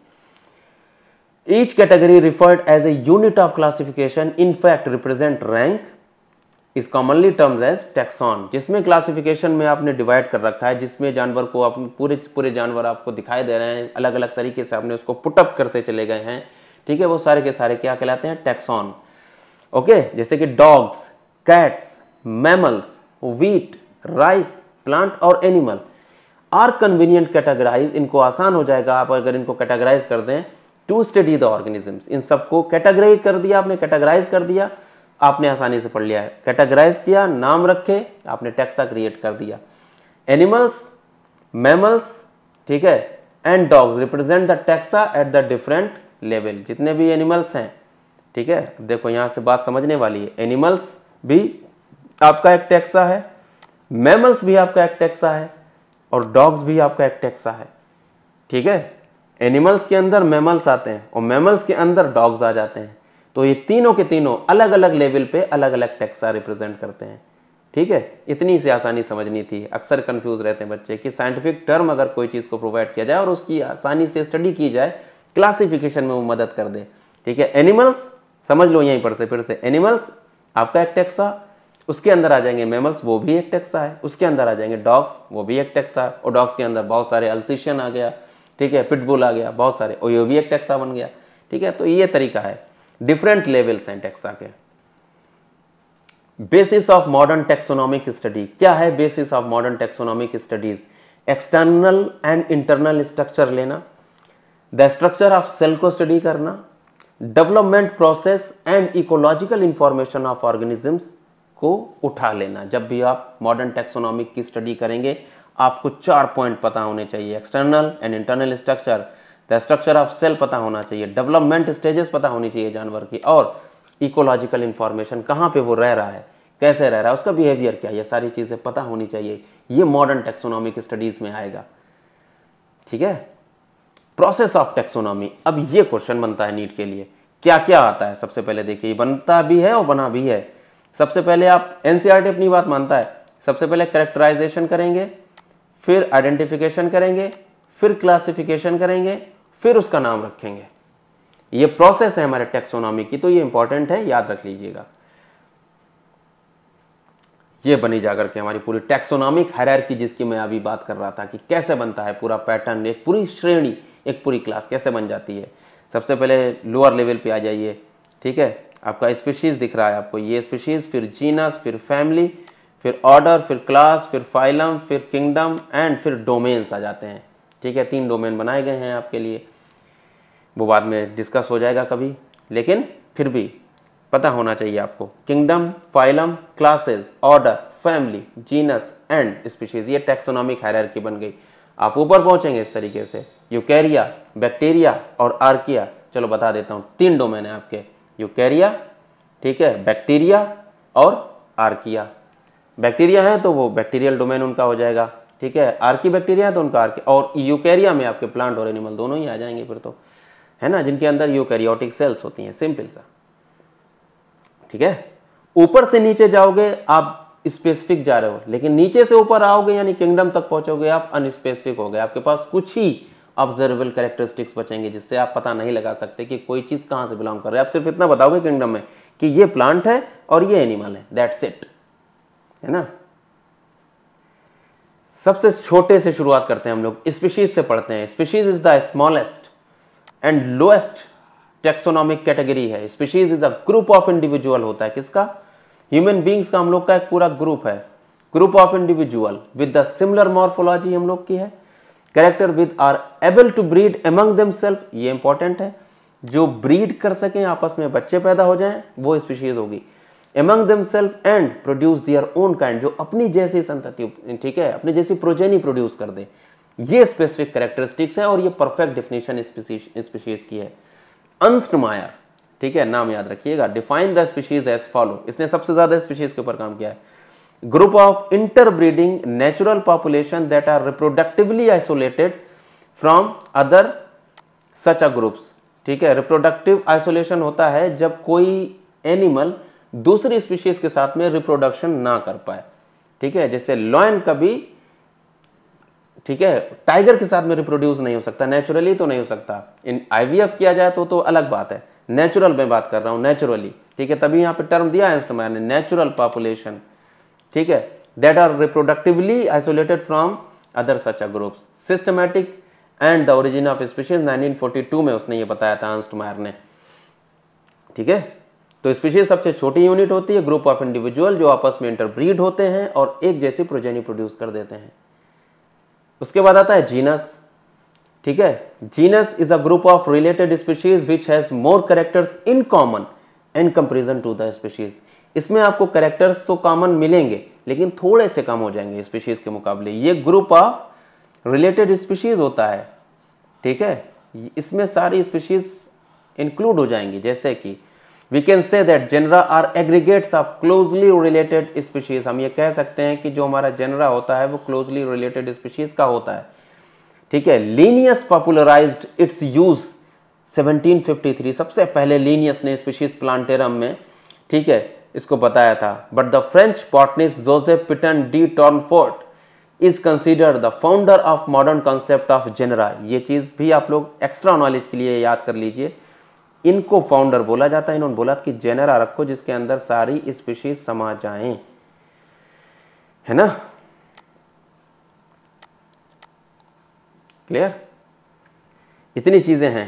each category referred as a unit of classification in fact represent rank is commonly termed as taxon जिसमें क्लासिफिकेशन में आपने डिवाइड कर रखा है जिसमें जानवर को आप पूरे पूरे जानवर आपको दिखाई दे रहे हैं अलग अलग तरीके से आपने उसको पुटअप करते चले गए हैं ठीक है वो सारे के सारे क्या कहलाते हैं टैक्सॉन ओके जैसे कि dogs cats mammals wheat rice plant और एनिमल आर कन्वीनियंट कैटेगराइज इनको आसान हो जाएगा आप अगर इनको कैटेगराइज कर दें टू स्टडी द ऑर्गेनिजम्स इन सबको कैटेगराइज कर दिया आपने कैटेगराइज कर दिया आपने आसानी से पढ़ लिया है कैटेगराइज किया नाम रखे आपने टैक्सा क्रिएट कर दिया एनिमल्स मैमल्स ठीक है and dogs represent the taxa at the different level जितने भी एनिमल्स हैं ठीक है देखो यहां से बात समझने वाली है एनिमल्स भी आपका एक टैक्सा है मैमल्स भी आपका एक टैक्सा है और डॉग्स भी आपका एक टैक्सा है ठीक है एनिमल्स के अंदर मैमल्स आते हैं और मैमल्स के अंदर डॉग्स आ जाते हैं तो ये तीनों के तीनों अलग अलग लेवल पे अलग अलग टैक्सा रिप्रेजेंट करते हैं ठीक है इतनी सी आसानी समझनी थी अक्सर कंफ्यूज रहते हैं बच्चे कि साइंटिफिक टर्म अगर कोई चीज़ को प्रोवाइड किया जाए और उसकी आसानी से स्टडी की जाए क्लासिफिकेशन में वो मदद कर दे ठीक है एनिमल्स समझ लो यहीं पर से फिर से एनिमल्स आपका एक टैक्सा उसके अंदर आ जाएंगे मेमल्स वो भी एक टैक्सा है उसके अंदर आ जाएंगे डॉग्स वो भी एक टैक्सा है और डॉग्स के अंदर बहुत सारे अल्सिशियन आ गया ठीक है पिटबुल आ गया बहुत सारे और ये भी एक टैक्सा बन गया ठीक है तो ये तरीका है डिफरेंट लेवल्स हैं टैक्सा के basis of modern taxonomic study क्या है basis of modern taxonomic studies external and internal structure लेना द स्ट्रक्चर ऑफ सेल को स्टडी करना development process and ecological information of organisms को उठा लेना जब भी आप मॉडर्न टेक्सोनॉमिक की स्टडी करेंगे आपको चार पॉइंट पता होने चाहिए external and internal structure the structure of cell पता होना चाहिए डेवलपमेंट स्टेजेस पता होनी चाहिए जानवर की और इकोलॉजिकल इंफॉर्मेशन कहाँ पे वो रह रहा है कैसे रह रहा है उसका बिहेवियर क्या है ये सारी चीज़ें पता होनी चाहिए ये मॉडर्न टेक्सोनॉमिक स्टडीज़ में आएगा ठीक है प्रोसेस ऑफ टेक्सोनॉमी अब ये क्वेश्चन बनता है नीट के लिए क्या क्या आता है सबसे पहले देखिए बनता भी है और बना भी है सबसे पहले आप एनसीईआरटी e अपनी बात मानता है सबसे पहले करेक्टराइजेशन करेंगे फिर आइडेंटिफिकेशन करेंगे फिर क्लासिफिकेशन करेंगे फिर उसका नाम रखेंगे ये प्रोसेस है हमारे टेक्सोनॉमी की तो ये इंपॉर्टेंट है याद रख लीजिएगा ये बनी जाकर के हमारी पूरी टेक्सोनॉमिक हरियर की जिसकी मैं अभी बात कर रहा था कि कैसे बनता है पूरा पैटर्न एक पूरी श्रेणी एक पूरी क्लास कैसे बन जाती है सबसे पहले लोअर लेवल पे आ जाइए ठीक है आपका स्पीशीज़ दिख रहा है आपको ये स्पीशीज़ फिर जीनस फिर फैमिली फिर ऑर्डर फिर क्लास फिर फाइलम फिर किंगडम एंड फिर डोमेन्स आ जाते हैं ठीक है तीन डोमेन बनाए गए हैं आपके लिए वो बाद में डिस्कस हो जाएगा कभी लेकिन फिर भी पता होना चाहिए आपको kingdom phylum classes order family genus and species ये टेक्सोनॉमिक हायरार्की बन गई आप ऊपर पहुंचेंगे इस तरीके से यूकैरिया बैक्टीरिया और आर्किया चलो बता देता हूँ तीन डोमेन है आपके यूकैरिया ठीक है बैक्टीरिया और आर्किया बैक्टीरिया है तो वो बैक्टीरियल डोमेन उनका हो जाएगा ठीक है आर्की बैक्टीरिया है तो उनका आर्की और यूकैरिया में आपके प्लांट और एनिमल दोनों ही आ जाएंगे फिर तो है ना जिनके अंदर यूकैरियोटिक सेल्स होती हैं सिंपल सा ठीक है ऊपर से नीचे जाओगे आप स्पेसिफिक जा रहे हो लेकिन नीचे से ऊपर आओगे यानी किंगडम तक पहुंचोगे आप अनस्पेसिफिक हो गए आपके पास कुछ ही ऑब्जर्वेबल करेक्टरिस्टिक्स बचेंगे जिससे आप पता नहीं लगा सकते कि कोई चीज़ कहाँ से बिलोंग कर रहा है आप सिर्फ इतना बताओगे किंगडम में कि ये प्लांट है और ये एनिमल है दैट्स इट है ना सबसे छोटे से शुरुआत करते हैं हम लोग स्पीशीज से पढ़ते हैं species is the smallest and lowest taxonomic category है species is a group of individual होता है किसका ह्यूमन बींग्स का हम लोग का एक पूरा ग्रुप है group of individual with the similar morphology हम लोग की है character with are able to breed among themselves ये इंपॉर्टेंट है जो ब्रीड कर सकें आपस में बच्चे पैदा हो जाएं वो स्पीशीज होगी among themselves and produce their own kind जो अपनी जैसी संतति ठीक है अपनी जैसी प्रोजेनी प्रोड्यूस कर दे ये स्पेसिफिक कैरेक्टरिस्टिक्स हैं और ये परफेक्ट डिफिनेशन स्पीशीज की है अंस्ट ठीक है नाम याद रखिएगा define the species as follow इसने सबसे ज्यादा स्पीशीज के ऊपर काम किया है group of interbreeding natural population that are reproductively isolated from other such a groups ठीक है रिप्रोडक्टिव आइसोलेशन होता है जब कोई एनिमल दूसरी स्पीशीज के साथ में रिप्रोडक्शन ना कर पाए ठीक है जैसे लॉयन कभी ठीक है टाइगर के साथ में रिप्रोड्यूस नहीं हो सकता नेचुरली तो नहीं हो सकता इन आईवीएफ किया जाए तो तो अलग बात है नेचुरल में बात कर रहा हूं नेचुरली ठीक है तभी यहां पे टर्म दिया है नेचुरल पॉपुलेशन ठीक है that are reproductively isolated from other such a and systematic and the origin of species 1942 में उसने ये बताया था अंस्ट मायर ने ठीक है तो स्पीशीज सबसे छोटी यूनिट होती है ग्रुप ऑफ इंडिविजुअल जो आपस में इंटरब्रीड होते हैं और एक जैसी प्रोजेनी प्रोड्यूस कर देते हैं उसके बाद आता है जीनस ठीक है genus is a group of related species which has more characters in common in comparison to the species इसमें आपको करेक्टर्स तो कॉमन मिलेंगे लेकिन थोड़े से कम हो जाएंगे स्पीशीज़ के मुकाबले ये ग्रुप ऑफ रिलेटेड स्पीशीज़ होता है ठीक है इसमें सारी स्पीशीज़ इंक्लूड हो जाएंगी जैसे कि we can say that genera are aggregates of closely related species हम ये कह सकते हैं कि जो हमारा जेनरा होता है वो क्लोजली रिलेटेड स्पीशीज़ का होता है ठीक है लीनियस पॉपुलराइज इट्स यूज 1753 सबसे पहले लीनियस ने स्पीशीज प्लांटेरम में ठीक है इसको बताया था but the French botanist Joseph Pitton de Tournefort is consider the founder of modern concept of genera ये चीज़ भी आप लोग एक्स्ट्रा नॉलेज के लिए याद कर लीजिए इनको फाउंडर बोला जाता है इन्होंने बोला कि जेनरा रखो जिसके अंदर सारी स्पीशीज समा जाएं है ना क्लियर इतनी चीज़ें हैं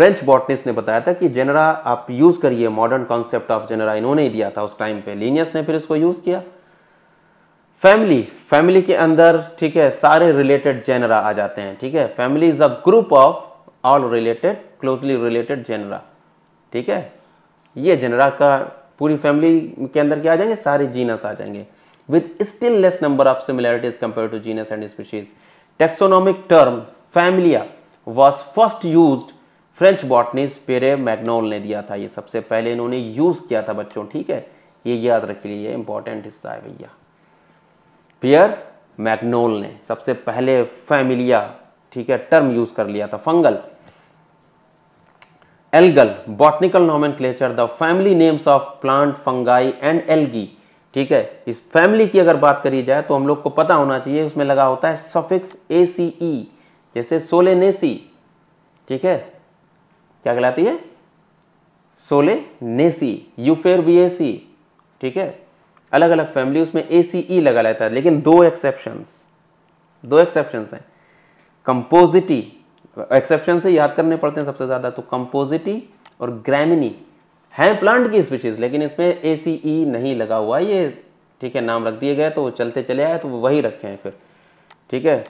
फ्रेंच बॉटनिस्ट ने बताया था कि जेनरा आप यूज़ करिए मॉडर्न कॉन्सेप्ट ऑफ जेनरा इन्होंने ही दिया था उस टाइम पे लीनियस ने फिर इसको यूज़ किया फैमिली फैमिली के अंदर ठीक है सारे रिलेटेड जेनरा आ जाते हैं ठीक है family is a group of all related closely related genera ठीक है ये जेनरा का पूरी फैमिली के अंदर क्या आ जाएंगे सारे जीनस आ जाएंगे with still less number of similarities compare to genus and species taxonomic term familia was first used French botanist Pierre Magnol ने दिया था ये सबसे पहले इन्होंने यूज़ किया था बच्चों ठीक है ये याद रख लीजिए इंपॉर्टेंट हिस्सा है भैया पेयर मैगनोल ने सबसे पहले फैमिलिया ठीक है टर्म यूज कर लिया था fungal algal botanical nomenclature the family names of plant fungi and algae ठीक है इस फैमिली की अगर बात करी जाए तो हम लोग को पता होना चाहिए उसमें लगा होता है सफिक्स ए सी ई जैसे सोलेनेसी ठीक है क्या कहलाती है सोले नेसी यूफेर वीएसी ठीक है अलग अलग फैमिली उसमें ए सी ई लगा लेता है लेकिन दो एक्सेप्शंस दो एक्सेप्शंस हैं कंपोजिटी एक्सेप्शन से याद करने पड़ते हैं सबसे ज़्यादा तो कंपोजिटी और ग्रैमिनी हैं प्लांट की स्पीशीज लेकिन इसमें ए सी ई नहीं लगा हुआ ये ठीक है नाम रख दिए गए तो चलते चले आए तो वही रखे हैं फिर ठीक है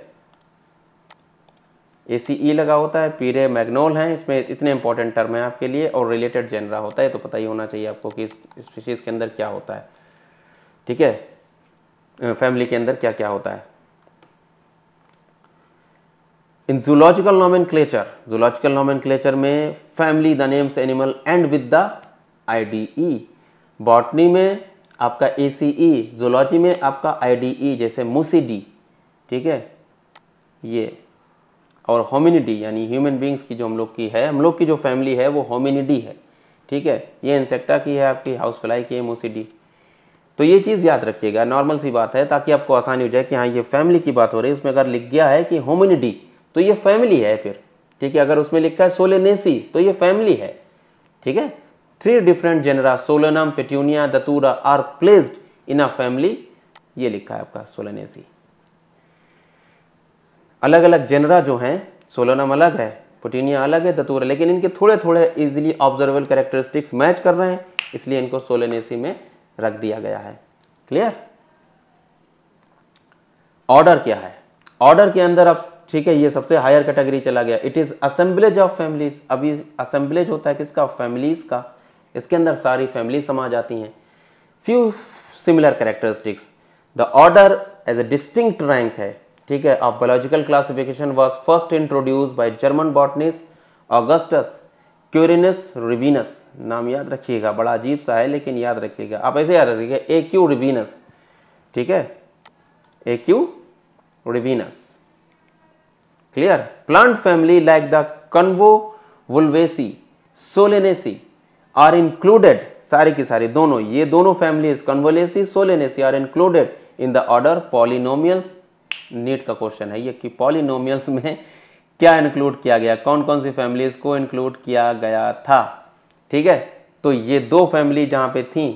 ए सी ई लगा होता है पीरे मैग्नोल हैं इसमें इतने इंपॉर्टेंट टर्म है आपके लिए और रिलेटेड जेनरा होता है तो पता ही होना चाहिए आपको कि स्पीशीज़ के अंदर क्या होता है ठीक है फैमिली के अंदर क्या क्या होता है in zoological nomenclature zoological nomenclature में family the names animal end with the I D E botany में आपका ए सी ई जूलॉजी में आपका आई e, डी ई जैसे मुसीडी ठीक है ये और होमिनिडी यानी ह्यूमन बींग्स की जो हम लोग की है हम लोग की जो फैमिली है वो होमिनिडी है ठीक है ये इंसेक्टा की है आपकी हाउस फ्लाई की एमओसीडी तो ये चीज़ याद रखिएगा नॉर्मल सी बात है ताकि आपको आसानी हो जाए कि हाँ ये फैमिली की बात हो रही है उसमें अगर लिख गया है कि होमिनिडी तो ये फैमिली है फिर ठीक है अगर उसमें लिखा है सोलेनेसी तो ये फैमिली है ठीक है three different genera Solanum Petunia Datura are placed in a family ये लिखा है आपका सोलेनेसी अलग अलग जेनरा जो हैं सोलोनम अलग है पुटीनिया अलग है दतूर है लेकिन इनके थोड़े थोड़े इजिली ऑब्जर्वेबल कैरेक्टरिस्टिक्स मैच कर रहे हैं इसलिए इनको सोलोनेसी में रख दिया गया है क्लियर ऑर्डर क्या है ऑर्डर के अंदर अब ठीक है ये सबसे हायर कैटेगरी चला गया it is assemblage of families अभी असेंबलेज होता है किसका फैमिलीज का इसके अंदर सारी फैमिली समा जाती हैं few similar characteristics the order as a distinct rank है ठीक है अब biological classification was first introduce by German botanist Augustus Quirinus Rivinus नाम याद रखिएगा बड़ा अजीब सा है लेकिन याद रखिएगा आप ऐसे याद रखिएगा ए क्यू रिबीनस ठीक है A Q Rivinus clear plant family like the Convolvulaceae Solanaceae are included सारी की सारी दोनों ये दोनों family Convolvulaceae Solanaceae are included in the order Polemoniales NEET का क्वेश्चन है ये कि पॉलिनोमियल्स में क्या इंक्लूड किया गया कौन कौन सी फैमिलीज को इंक्लूड किया गया था ठीक है तो ये दो फैमिली जहाँ पे थी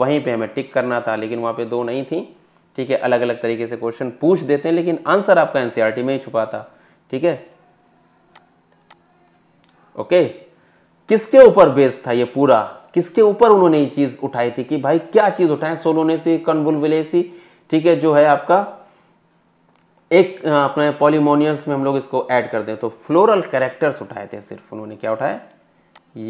वहीं पे हमें टिक करना था लेकिन वहाँ पे दो नहीं थी ठीक है अलग अलग तरीके से क्वेश्चन पूछ देते हैं लेकिन आंसर आपका एनसीईआरटी में ही छुपा था ठीक है ओके किसके ऊपर बेस था ये पूरा किसके ऊपर उन्होंने ये चीज उठाई थी कि भाई क्या चीज उठाए सोलोनेसी कन्वुलविलेसी ठीक है जो है आपका एक अपने पॉलीमोनियस में हम लोग इसको ऐड कर दें तो फ्लोरल कैरेक्टर्स उठाए थे सिर्फ उन्होंने क्या उठाए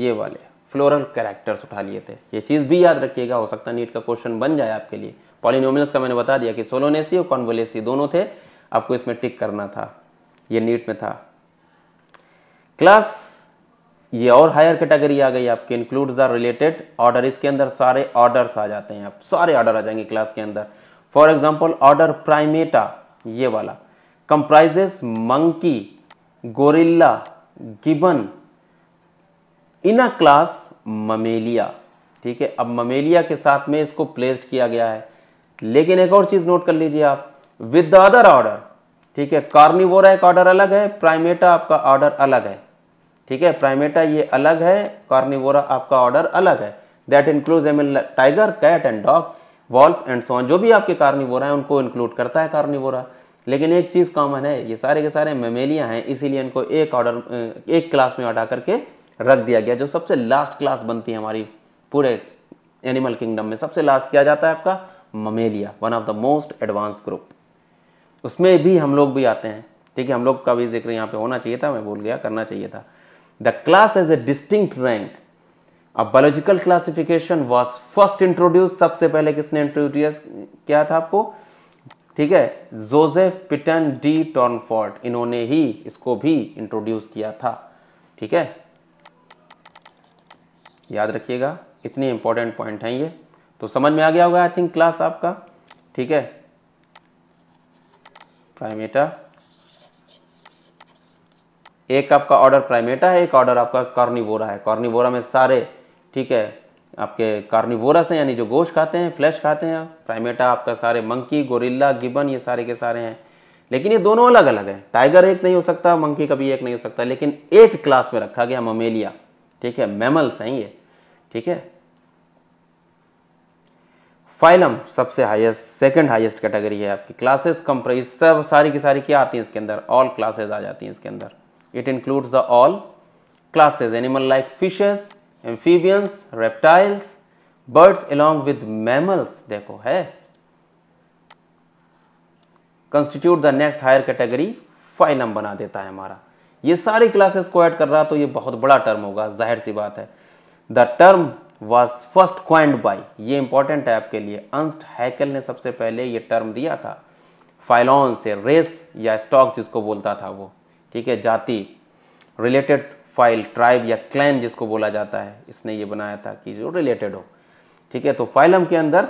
ये वाले फ्लोरल कैरेक्टर्स उठा लिए थे ये चीज़ भी याद रखिएगा हो सकता है नीट का क्वेश्चन बन जाए आपके लिए पॉलिनोमियल्स का मैंने बता दिया कि सोलोनेसी और कॉन्वोलेसी दोनों थे आपको इसमें टिक करना था ये नीट में था क्लास ये और हायर कैटेगरी आ गई आपके इंक्लूड द रिलेटेड ऑर्डर इसके अंदर सारे ऑर्डर्स आ जाते हैं आप सारे ऑर्डर आ जाएंगे क्लास के अंदर फॉर एग्जाम्पल ऑर्डर प्राइमेटा ये वाला comprises monkey gorilla gibbon in a class Mammalia ठीक है अब ममेलिया के साथ में इसको प्लेस्ड किया गया है लेकिन एक और चीज नोट कर लीजिए आप विद द अदर ऑर्डर ठीक है कार्निवोरा एक ऑर्डर अलग है प्राइमेटा आपका ऑर्डर अलग है ठीक है प्राइमेटा ये अलग है कार्निवोरा आपका ऑर्डर अलग है that includes them tiger cat and dog wolf and सोन जो भी आपके कार्निवोरा हैं उनको इंक्लूड करता है कार्निवोरा लेकिन एक चीज़ कॉमन है ये सारे के सारे मेमेलिया हैं इसीलिए इनको एक ऑर्डर एक क्लास में हटा करके रख दिया गया जो सबसे लास्ट क्लास बनती है हमारी पूरे एनिमल किंगडम में सबसे लास्ट क्या जाता है आपका Mammalia one of the most advance group उसमें भी हम लोग भी आते हैं ठीक है हम लोग का भी जिक्र यहाँ पे होना चाहिए था मैं बोल गया करना चाहिए था the class as a distinct rank अब biological classification was first introduce सबसे पहले किसने इंट्रोड्यूस किया था आपको ठीक है जोसेफ पिटन डी टॉर्नफोर्ट इन्होंने ही इसको भी इंट्रोड्यूस किया था ठीक है याद रखिएगा इतने इंपॉर्टेंट पॉइंट हैं ये तो समझ में आ गया होगा आई थिंक क्लास आपका ठीक है प्राइमेटा एक आपका ऑर्डर प्राइमेटा है एक ऑर्डर आपका कॉर्निवोरा है कॉर्निवोरा में सारे ठीक है आपके कार्निवोरस हैं यानी जो गोश्त खाते हैं फ्लैश खाते हैं प्राइमेटा आपका सारे मंकी गोरिल्ला गिबन ये सारे के सारे हैं लेकिन ये दोनों अलग अलग हैं टाइगर एक नहीं हो सकता मंकी कभी एक नहीं हो सकता लेकिन एक क्लास में रखा गया ममेलिया ठीक है मेमल्स हैं ये ठीक है फाइलम सबसे हाईएस्ट सेकंड हाईएस्ट कैटेगरी है आपकी क्लासेस कंप्राइज सब सारी की सारी क्या आती हैं इसके अंदर ऑल क्लासेस आ जाती हैं इसके अंदर it includes the all classes animal like fishes amphibians reptiles birds along with mammals देखो है constitute the next higher category phylum बना देता है हमारा ये सारी क्लासेस को ऐड कर रहा तो ये बहुत बड़ा टर्म होगा जाहिर सी बात है the term was first coined by ये इंपॉर्टेंट है आपके लिए अंस्ट हैकल ने सबसे पहले ये टर्म दिया था फाइलॉन से रेस या स्टॉक जिसको बोलता था वो ठीक है जाति रिलेटेड फाइल ट्राइब या क्लैन जिसको बोला जाता है इसने ये बनाया था कि जो रिलेटेड हो ठीक है तो फाइलम के अंदर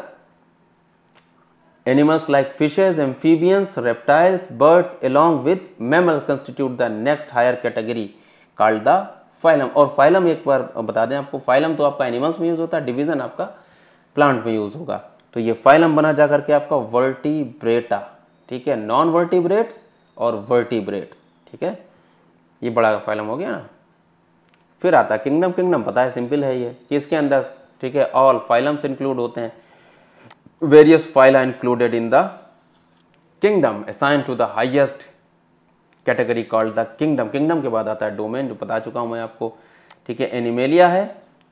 animals like fishes amphibians reptiles birds along with mammal constitute the next higher category called the phylum और फाइलम एक बार बता दें आपको फाइलम तो आपका एनिमल्स में यूज़ होता है डिवीज़न आपका प्लांट में यूज़ होगा तो ये फाइलम बना जा करके आपका वर्टिब्रेटा ठीक है नॉन वर्टिब्रेट्स और वर्टिब्रेट्स ठीक है ये बड़ा फाइलम हो गया ना फिर आता है किंगडम किंगडम पता है सिंपल है ये कि इसके अंदर ठीक है ऑल फाइलम्स इंक्लूड होते हैं various phyla are included in the kingdom assign to the highest category called the kingdom kingdom के बाद आता है डोमेन जो बता चुका हूँ मैं आपको ठीक है एनिमेलिया है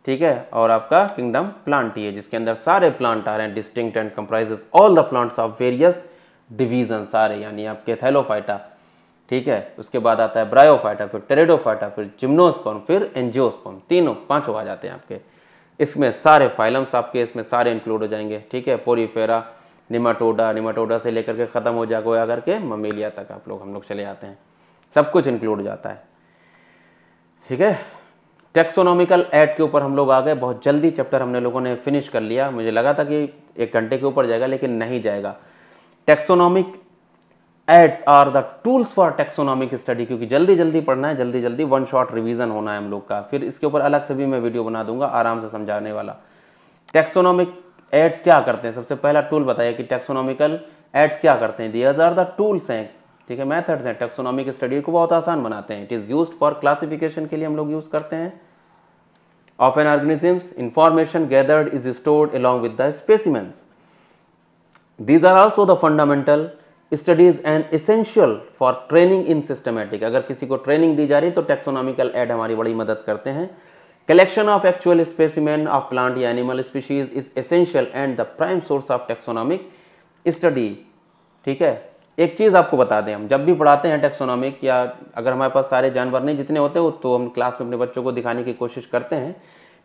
ठीक है और आपका किंगडम प्लांट ही है जिसके अंदर सारे प्लांट आ रहे हैं distinct and comprises all the plants of various division सारे यानी आपके थैलोफाइटा ठीक है उसके बाद आता है ब्रायोफाइटा फिर टेरेडोफाइटा फिर जिम्नोस्पर्म फिर एनजियोस्पर्म तीनों पांचों आ जाते हैं आपके इसमें सारे फाइलम्स आपके इसमें सारे इंक्लूड हो जाएंगे ठीक है पोरीफेरा निमाटोडा निमाटोडा से लेकर के ख़त्म हो जा गोया करके ममेलिया तक आप लोग हम लोग चले जाते हैं सब कुछ इंक्लूड जाता है ठीक है टेक्सोनॉमिकल एड के ऊपर हम लोग आ गए बहुत जल्दी चैप्टर हमने लोगों ने फिनिश कर लिया मुझे लगा था कि एक घंटे के ऊपर जाएगा लेकिन नहीं जाएगा taxonomic aids are the tools for taxonomic study क्योंकि जल्दी जल्दी पढ़ना है जल्दी जल्दी वन शॉट रिवीजन होना है हम लोग का फिर इसके ऊपर अलग से भी मैं वीडियो बना दूंगा आराम से समझाने वाला टेक्सोनॉमिक एड्स क्या करते हैं सबसे पहला टूल बताया कि टेक्सोनॉमिकल एड्स क्या करते हैं दियज आर द टूल्स हैं ठीक है मैथड्स हैं टेक्सोनॉमिक स्टडी को बहुत आसान बनाते हैं it is use for classification के लिए हम लोग यूज़ करते हैं of an organisms information gathered is stored along with the specimens these are also the fundamental studies and essential for training in systematic अगर किसी को ट्रेनिंग दी जा रही है तो टेक्सोनॉमिकल एड हमारी बड़ी मदद करते हैं collection of actual specimen of plant या animal species is essential and the prime source of taxonomic study ठीक है एक चीज़ आपको बता दें हम जब भी पढ़ाते हैं टेक्सोनॉमिक या अगर हमारे पास सारे जानवर नहीं जितने होते हो तो हम क्लास में अपने बच्चों को दिखाने की कोशिश करते हैं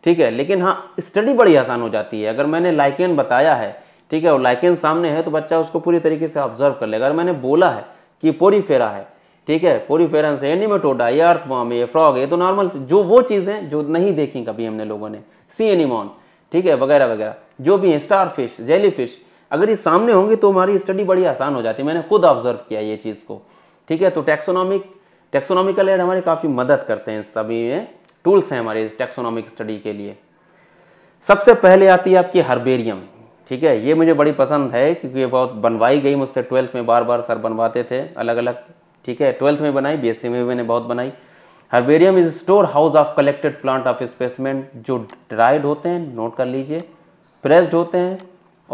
ठीक है लेकिन हाँ स्टडी बड़ी आसान हो जाती है अगर मैंने लाइकेन बताया है ठीक है और लाइकेन सामने है तो बच्चा उसको पूरी तरीके से ऑब्जर्व कर लेगा अगर मैंने बोला है कि पोरीफेरा है ठीक है पोरीफेरा से एनिमेटोडा ये अर्थवॉम ये फ्रॉग ये तो नॉर्मल जो वो चीज़ें जो नहीं देखी कभी हमने लोगों ने सी एनिमॉन ठीक है वगैरह वगैरह जो भी है स्टार फिश जेली फिश अगर ये सामने होंगी तो हमारी स्टडी बड़ी आसान हो जाती है मैंने खुद ऑब्जर्व किया ये चीज़ को ठीक है तो टेक्सोनॉमिक टेक्सोनॉमिकल एड हमारे काफ़ी मदद करते हैं सभी में टूल्स हैं हमारे टेक्सोनॉमिक स्टडी के लिए सबसे पहले आती है आपकी हर्बेरियम ठीक है ये मुझे बड़ी पसंद है क्योंकि ये बहुत बनवाई गई मुझसे ट्वेल्थ में बार बार सर बनवाते थे अलग अलग ठीक है ट्वेल्थ में बनाई बीएससी में भी मैंने बहुत बनाई herbarium is store house of collected plant of specimen जो ड्राइड होते हैं नोट कर लीजिए प्रेस्ड होते हैं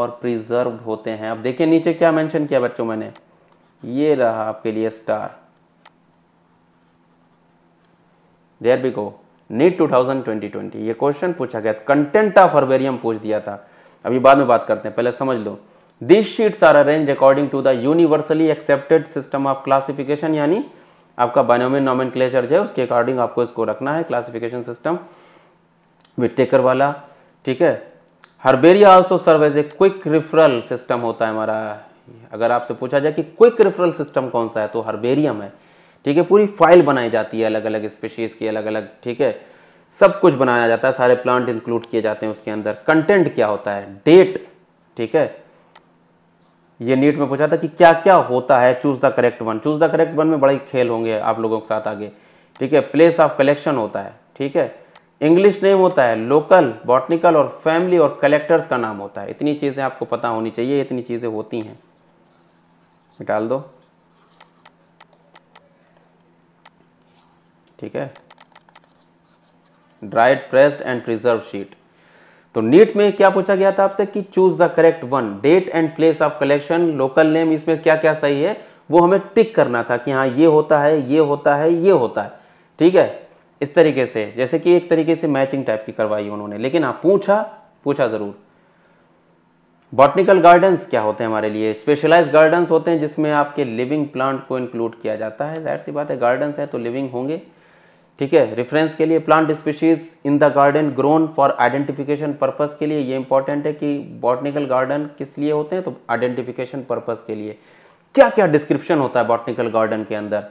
और प्रिजर्व होते हैं अब देखिए नीचे क्या मैंशन किया बच्चों मैंने ये रहा आपके लिए स्टार देर बी गो नीट टू ट्वेंटी ये क्वेश्चन पूछा गया कंटेंट ऑफ हर्बेरियम पूछ दिया था अभी बाद में बात करते हैं पहले समझ लो this sheets are arrange according to the universally accepted system of classification यानी आपका बायोमिन क्लेचर जो है उसके अकॉर्डिंग आपको इसको रखना है क्लासिफिकेशन सिस्टम विटेकर वाला ठीक है herbaria also serve as a quick referral system होता है हमारा अगर आपसे पूछा जाए कि क्विक रिफरल सिस्टम कौन सा है तो हर्बेरियम है ठीक है पूरी फाइल बनाई जाती है अलग अलग स्पेशीज़ की अलग अलग ठीक है सब कुछ बनाया जाता है सारे प्लांट इंक्लूड किए जाते हैं उसके अंदर कंटेंट क्या होता है डेट ठीक है ये नीट में पूछा था कि क्या क्या होता है choose the correct one choose the correct one में बड़ा खेल होंगे आप लोगों के साथ आगे ठीक है प्लेस ऑफ कलेक्शन होता है ठीक है इंग्लिश नेम होता है लोकल बॉटनिकल और फैमिली और कलेक्टर्स का नाम होता है इतनी चीज़ें आपको पता होनी चाहिए इतनी चीज़ें होती हैं डाल दो ठीक है dried pressed and preserve sheet तो नीट में क्या पूछा गया था आपसे कि choose the correct one date and place of collection local name इसमें क्या क्या सही है वो हमें टिक करना था कि हाँ ये होता है ये होता है ये होता है ठीक है इस तरीके से जैसे कि एक तरीके से मैचिंग टाइप की करवाई उन्होंने लेकिन हाँ पूछा पूछा ज़रूर बॉटनिकल गार्डन्स क्या होते हैं हमारे लिए स्पेशलाइज गार्डन्स होते हैं जिसमें आपके लिविंग प्लांट को इंक्लूड किया जाता है जाहिर सी बात है गार्डन्स है तो लिविंग होंगे ठीक है रेफरेंस के लिए plant species in the garden grown for identification purpose के लिए ये इंपॉर्टेंट है कि बॉटनिकल गार्डन किस लिए होते हैं तो आइडेंटिफिकेशन पर्पज के लिए क्या क्या डिस्क्रिप्शन होता है बॉटनिकल गार्डन के अंदर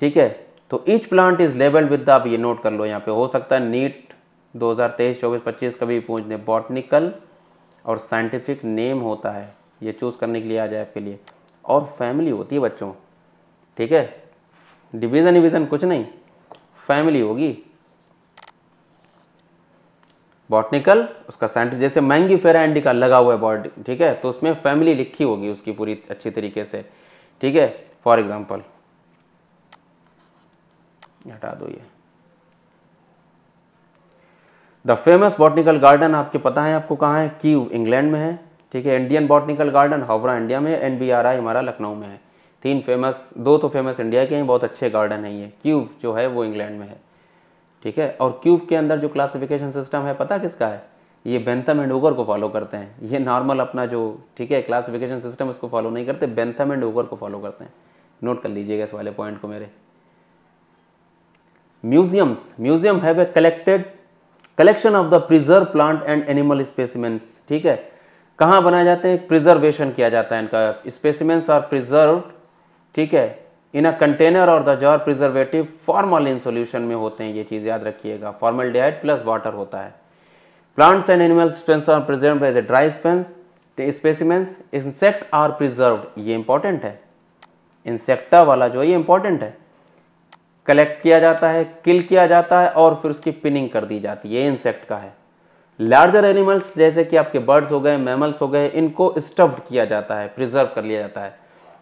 ठीक है तो each plant is labelled with the आप ये नोट कर लो यहाँ पे हो सकता है नीट 2023, 24, 25 कभी पूछ दें बॉटनिकल और साइंटिफिक नेम होता है ये चूज़ करने के लिए आ जाए आपके लिए और फैमिली होती है बच्चों ठीक है डिवीज़न डिवीज़न कुछ नहीं फैमिली होगी बॉटनिकल उसका सेंटर जैसे मैंगी फेरा इंडिका लगा हुआ है बॉडी ठीक है तो उसमें फैमिली लिखी होगी उसकी पूरी अच्छी तरीके से ठीक है फॉर एग्जाम्पल हटा दो ये द फेमस बॉटनिकल गार्डन आपके पता है आपको कहाँ है क्यू इंग्लैंड में है ठीक है Indian botanical garden Howrah India में एनबीआरआई हमारा लखनऊ में है तीन फेमस दो तो फेमस इंडिया के हैं बहुत अच्छे गार्डन हैं ये क्यूब जो है वो इंग्लैंड में है ठीक है और क्यूब के अंदर जो क्लासिफिकेशन सिस्टम है पता किसका है ये बेंथम एंड ओगर को फॉलो करते हैं ये नॉर्मल अपना जो ठीक है क्लासिफिकेशन सिस्टम उसको फॉलो नहीं करते बेंथम एंड ओगर को फॉलो करते हैं नोट कर लीजिएगा इस वाले पॉइंट को मेरे museums museum have a collected collection of the preserve plant and animal specimens ठीक है कहाँ बनाए जाते हैं प्रिजर्वेशन किया जाता है इनका स्पेसिमेंट्स आर प्रिजर्व्ड ठीक है इन अ कंटेनर और the jar preservative in solution में होते हैं ये चीज़ याद रखिएगा फॉर्मल फॉर्मलडिहाइड प्लस वाटर होता है plants and animal specimens are preserve as a dry specimens specimens insect are preserve ये इंपॉर्टेंट है इंसेक्टा वाला जो ये इंपॉर्टेंट है कलेक्ट किया जाता है किल किया जाता है और फिर उसकी पिनिंग कर दी जाती है ये इंसेक्ट का है लार्जर एनिमल्स जैसे कि आपके बर्ड्स हो गए मैमल्स हो गए इनको स्टफ्ड किया जाता है प्रिजर्व कर लिया जाता है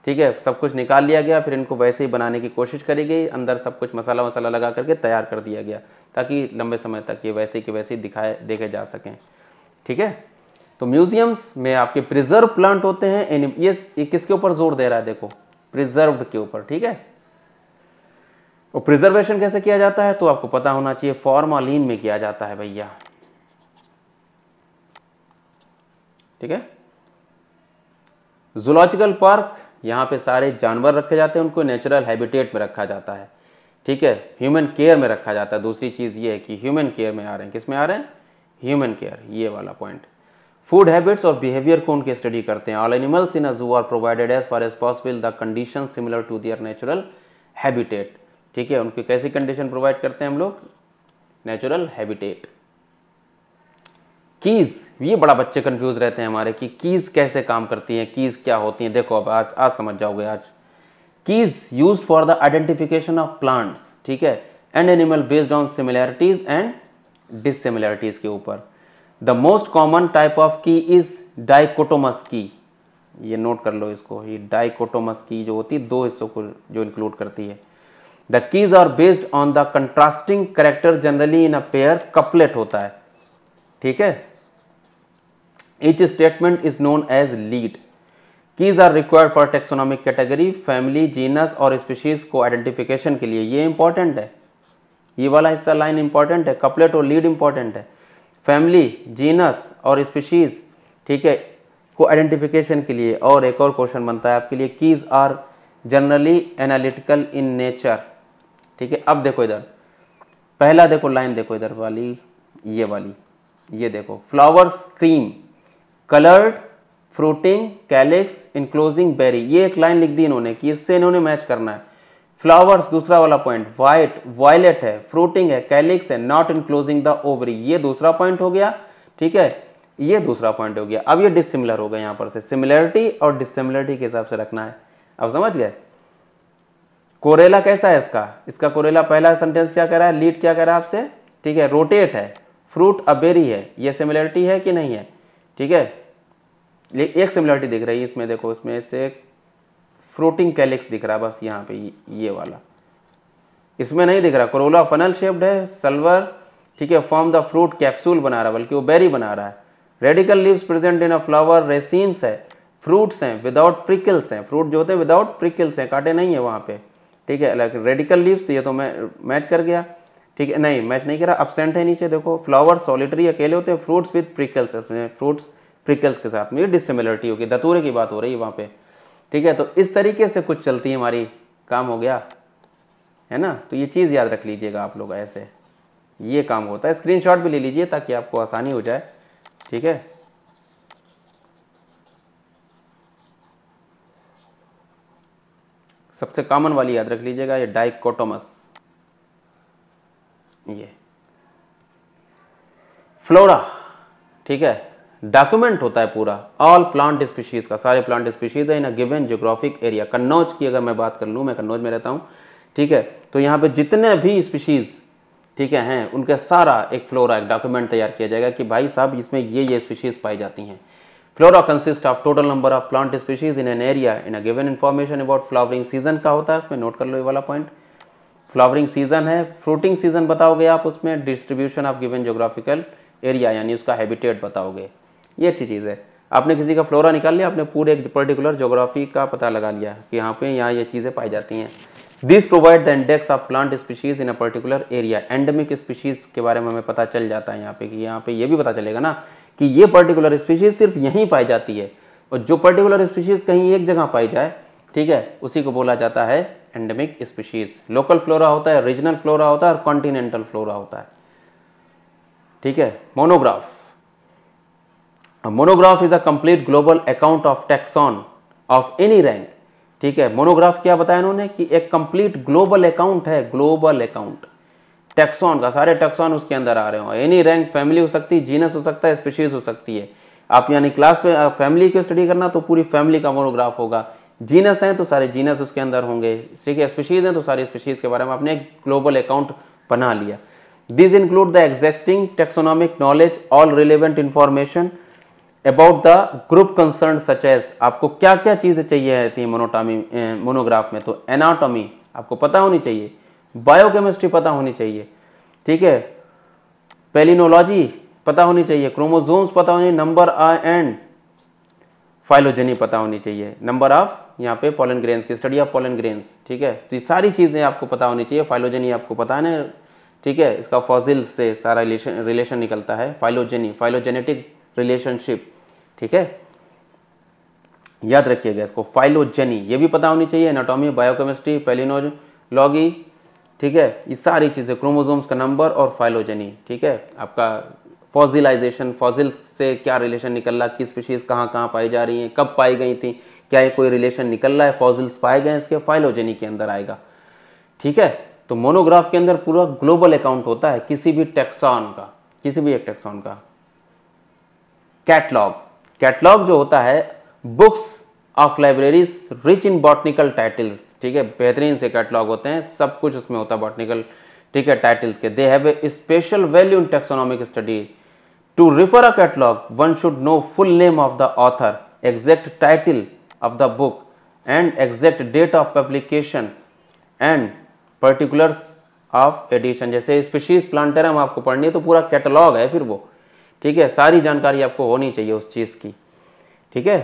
ठीक है सब कुछ निकाल लिया गया फिर इनको वैसे ही बनाने की कोशिश करी गई अंदर सब कुछ मसाला वसाला लगा करके तैयार कर दिया गया ताकि लंबे समय तक ये वैसे के वैसे ही दिखाए देखे जा सकें ठीक है तो म्यूजियम्स में आपके प्रिजर्व प्लांट होते हैं ये, ये किसके ऊपर जोर दे रहा है देखो प्रिजर्व के ऊपर ठीक है और प्रिजर्वेशन कैसे किया जाता है तो आपको पता होना चाहिए फॉर्मालीन में किया जाता है भैया ठीक है जुलॉजिकल पार्क यहाँ पे सारे जानवर रखे जाते हैं उनको नेचुरल हैबिटेट में रखा जाता है ठीक है ह्यूमन केयर में रखा जाता है दूसरी चीज़ ये है कि ह्यूमन केयर में आ रहे हैं किस में आ रहे हैं ह्यूमन केयर ये वाला पॉइंट फूड हैबिट्स और बिहेवियर को उनके स्टडी करते हैं all animals in a zoo zoo are provided as far as possible the condition similar to their natural habitat ठीक है उनकी कैसी कंडीशन प्रोवाइड करते हैं हम लोग नेचुरल हैबिटेट कीज़ ये बड़ा बच्चे कंफ्यूज रहते हैं हमारे कि कीज़ कैसे काम करती हैं कीज़ क्या होती हैं देखो अब आज आज समझ जाओगे आज keys use for the identification of plants ठीक है and animal based on similarities and dissimilarities के ऊपर the most common type of key is dichotomous key ये नोट कर लो इसको ये डाइकोटोमस की जो होती है दो हिस्सों को जो इंक्लूड करती है the keys are based on the contrasting character generally in a pair couplet होता है ठीक है each statement is known as lead keys are required for taxonomic category family genus और स्पीशीज को आइडेंटिफिकेशन के लिए ये इंपॉर्टेंट है ये वाला हिस्सा लाइन इंपॉर्टेंट है कपलेट और लीड इंपॉर्टेंट है फैमिली जीनस और स्पीशीज ठीक है को आइडेंटिफिकेशन के लिए और एक और क्वेश्चन बनता है आपके लिए keys are generally analytical in nature ठीक है अब देखो इधर पहला देखो लाइन देखो इधर वाली ये वाली ये देखो flowers cream coloured fruiting calyx enclosing berry ये एक लाइन लिख दी इन्होंने कि इससे इन्होंने मैच करना है फ्लावर्स दूसरा वाला पॉइंट व्हाइट वायलेट है फ्रूटिंग है कैलिक्स है नॉट इनक्लोजिंग द ओवरी ये दूसरा पॉइंट हो गया ठीक है ये दूसरा पॉइंट हो गया अब ये डिसिमिलर हो गया यहां पर से सिमिलरिटी और डिसिमिलरिटी के हिसाब से रखना है अब समझ गए कोरेला कैसा है इसका इसका कोरेला पहला सेंटेंस क्या कह रहा है लीड क्या कह रहा है आपसे ठीक है रोटेट है फ्रूट अबेरी है ये सिमिलरिटी है कि नहीं है ठीक है एक सिमिलरिटी दिख रही है इसमें देखो इसमें से फ्रूटिंग कैलिक्स दिख रहा है बस यहाँ पे ये वाला इसमें नहीं दिख रहा करोला फनल शेप्ड है सल्वर ठीक है फॉर्म द फ्रूट कैप्सूल बना रहा है बल्कि वो बेरी बना रहा है radical leaves present in a flower racemes है फ्रूट्स हैं विदाउट प्रिकल्स हैं फ्रूट जो होते हैं विदाउट प्रिकल्स हैं काटे नहीं है वहाँ पे ठीक है अलग रेडिकल लीव्स तो ये तो मैं मैच कर गया ठीक है नहीं मैच नहीं कर रहा अपसेंट है नीचे देखो फ्लावर सॉलिटरी अकेले होते हैं fruits with prickles fruits prickles के साथ में डिसिमिलरिटी होगी दतूरे की बात हो रही है वहाँ पे ठीक है तो इस तरीके से कुछ चलती है हमारी काम हो गया है ना तो ये चीज़ याद रख लीजिएगा आप लोग ऐसे ये काम होता है शॉट भी ले लीजिए ताकि आपको आसानी हो जाए ठीक है सबसे कॉमन वाली याद रख लीजिएगा ये डाइकोटोमस ये फ्लोरा ठीक है डॉक्यूमेंट होता है पूरा ऑल प्लांट स्पीशीज का सारे प्लांट स्पीशीज है in given geographic area Kannauj की अगर मैं बात कर लूँ मैं कन्नौज में रहता हूँ ठीक है तो यहाँ पे जितने भी स्पीशीज ठीक है हैं उनका सारा एक फ्लोरा एक डॉक्यूमेंट तैयार किया जाएगा कि भाई साहब इसमें ये ये स्पीशीज पाई जाती हैं flora consist of total number of plant species in an area in a given information about flowering season का होता है उसमें नोट कर लो ये वाला पॉइंट फ्लावरिंग सीजन है फ्रूटिंग सीजन बताओगे आप उसमें distribution of given geographical area यानी उसका हैबिटेट बताओगे ये अच्छी चीज़ है आपने किसी का फ्लोरा निकाल लिया आपने पूरे एक पर्टिकुलर जोग्राफी का पता लगा लिया कि यहाँ पे यहाँ ये चीज़ें पाई जाती हैं this provide the index of plant species in a particular area endemic species के बारे में हमें पता चल जाता है यहाँ पे कि यहाँ पे ये भी पता चलेगा ना कि ये पर्टिकुलर स्पीशीज सिर्फ यहीं पाई जाती है और जो पर्टिकुलर स्पीशीज कहीं एक जगह पाई जाए ठीक है उसी को बोला जाता है एंडेमिक स्पीशीज लोकल फ्लोरा होता है रीजनल फ्लोरा होता है और कॉन्टिनेंटल फ्लोरा होता है ठीक है monograph monograph is a complete global account of taxon of any rank ठीक है मोनोग्राफ क्या बताया इन्होंने कि एक कंप्लीट ग्लोबल अकाउंट है ग्लोबल अकाउंट टैक्सॉन का सारे टैक्सॉन उसके अंदर आ रहे हो एनी रैंक फैमिली हो सकती है जीनस हो सकता है स्पीशीज हो सकती है आप यानी क्लास में फैमिली की स्टडी करना तो पूरी फैमिली का मोनोग्राफ होगा जीनस हैं तो सारे जीनस उसके अंदर होंगे ठीक है स्पीशीज़ हैं तो सारी स्पीशीज़ के बारे में आपने ग्लोबल अकाउंट बना लिया this include the existing taxonomic knowledge all relevant information about the group concern such as आपको क्या क्या चीज़ें चाहिए रहती हैं मोनोटामी मोनोग्राफ में तो एनाटॉमी आपको पता होनी चाहिए बायोकेमिस्ट्री पता होनी चाहिए ठीक है पेलिनोलॉजी पता होनी चाहिए क्रोमोजोम्स पता होनी नंबर एंड फाइलोजेनी पता होनी चाहिए नंबर ऑफ यहाँ पे पॉलन ग्रेन्स की स्टडी ऑफ पॉलन ग्रेन्स ठीक है तो ये सारी चीज़ें आपको पता होनी चाहिए फाइलोजेनी आपको पता है ना ठीक है इसका फॉजिल से सारा रिलेशन रिलेशन निकलता है फाइलोजेनी फाइलोजेनेटिक रिलेशनशिप ठीक है याद रखिएगा इसको फाइलोजेनी ये भी पता होनी चाहिए एनाटोमी बायोकेमिस्ट्री पेलिनोलॉजी ठीक है ये सारी चीज़ें क्रोमोजोम्स का नंबर और फाइलोजेनी ठीक है आपका फॉजिलाइजेशन फॉजिल्स से क्या रिलेशन निकल रहा किस स्पीशीज़ कहाँ कहाँ पाई जा रही हैं कब पाई गई थी क्या ये कोई रिलेशन निकल रहा है फॉजिल्स पाए गए इसके फाइलोजेनी के अंदर आएगा ठीक है तो मोनोग्राफ के अंदर पूरा ग्लोबल अकाउंट होता है किसी भी टेक्सॉन का किसी भी एक टेक्सॉन का कैटलॉग कैटलॉग जो होता है books of libraries rich in botanical titles ठीक है बेहतरीन से कैटलॉग होते हैं सब कुछ उसमें होता है बॉटनिकल ठीक है टाइटल्स के they have a special value in taxonomic study to refer a catalogue one should know full name of the author exact title of the book and exact date of publication and particulars of edition जैसे species plantarum हम आपको पढ़नी है तो पूरा catalogue है फिर वो ठीक है सारी जानकारी आपको होनी चाहिए उस चीज़ की ठीक है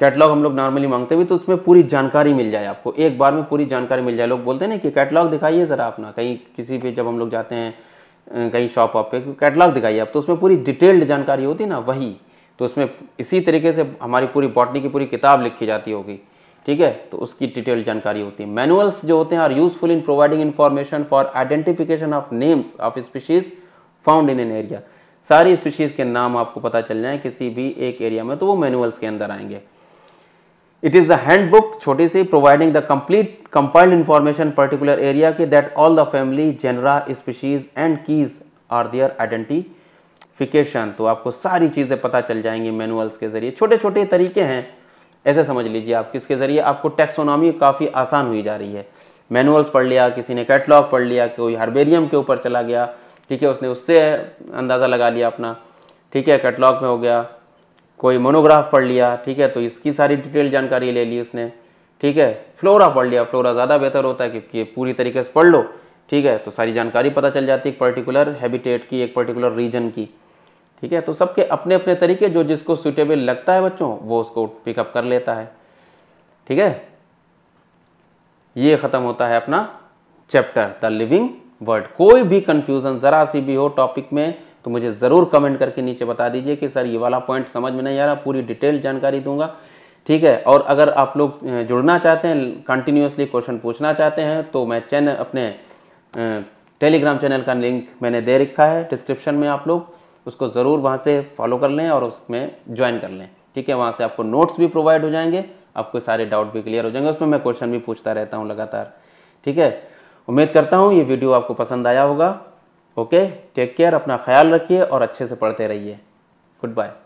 कैटलॉग हम लोग नॉर्मली मांगते भी तो उसमें पूरी जानकारी मिल जाए आपको एक बार में पूरी जानकारी मिल जाए लोग बोलते हैं ना कि कैटलॉग दिखाइए ज़रा अपना कहीं किसी पे जब हम लोग जाते हैं कहीं शॉप वॉप पे कैटलॉग दिखाइए आप तो उसमें पूरी डिटेल्ड जानकारी होती ना वही तो उसमें इसी तरीके से हमारी पूरी बॉटनी की पूरी किताब लिखी जाती होगी ठीक है तो उसकी डिटेल जानकारी होती है मैनुअल्स जो होते हैं are useful in providing information for identification of names of species found in an area सारी स्पीशीज के नाम आपको पता चल जाए किसी भी एक एरिया में तो वो मैनुअल्स के अंदर आएंगे it is the hand book छोटी सी providing the complete compiled information particular area की that all the family genera species and keys are there identification तो आपको सारी चीज़ें पता चल जाएंगी मैनुअल्स के ज़रिए छोटे छोटे तरीके हैं ऐसे समझ लीजिए आप किसके ज़रिए आपको टैक्सोनॉमी काफ़ी आसान हुई जा रही है मैनुअल्स पढ़ लिया किसी ने कैटलॉग पढ़ लिया कोई हारबेरियम के ऊपर चला गया ठीक है उसने उससे अंदाज़ा लगा लिया अपना ठीक है कैटलॉग में हो गया कोई मोनोग्राफ पढ़ लिया ठीक है तो इसकी सारी डिटेल जानकारी ले ली उसने ठीक है फ्लोरा पढ़ लिया फ्लोरा ज़्यादा बेहतर होता है क्योंकि पूरी तरीके से पढ़ लो ठीक है तो सारी जानकारी पता चल जाती है एक पर्टिकुलर हैबिटेट की एक पर्टिकुलर रीजन की ठीक है तो सबके अपने अपने तरीके जो जिसको सुटेबल लगता है बच्चों वो उसको पिकअप कर लेता है ठीक है ये ख़त्म होता है अपना चैप्टर द लिविंग वर्ड कोई भी कंफ्यूजन ज़रा सी भी हो टॉपिक में तो मुझे ज़रूर कमेंट करके नीचे बता दीजिए कि सर ये वाला पॉइंट समझ में नहीं आ रहा पूरी डिटेल जानकारी दूंगा ठीक है और अगर आप लोग जुड़ना चाहते हैं कंटिन्यूसली क्वेश्चन पूछना चाहते हैं तो मैं चैनल अपने टेलीग्राम चैनल का लिंक मैंने दे रखा है डिस्क्रिप्शन में आप लोग उसको ज़रूर वहाँ से फॉलो कर लें और उसमें ज्वाइन कर लें ठीक है वहाँ से आपको नोट्स भी प्रोवाइड हो जाएंगे आपको सारे डाउट भी क्लियर हो जाएंगे उसमें मैं क्वेश्चन भी पूछता रहता हूँ लगातार ठीक है उम्मीद करता हूँ ये वीडियो आपको पसंद आया होगा ओके टेक केयर अपना ख्याल रखिए और अच्छे से पढ़ते रहिए गुड बाय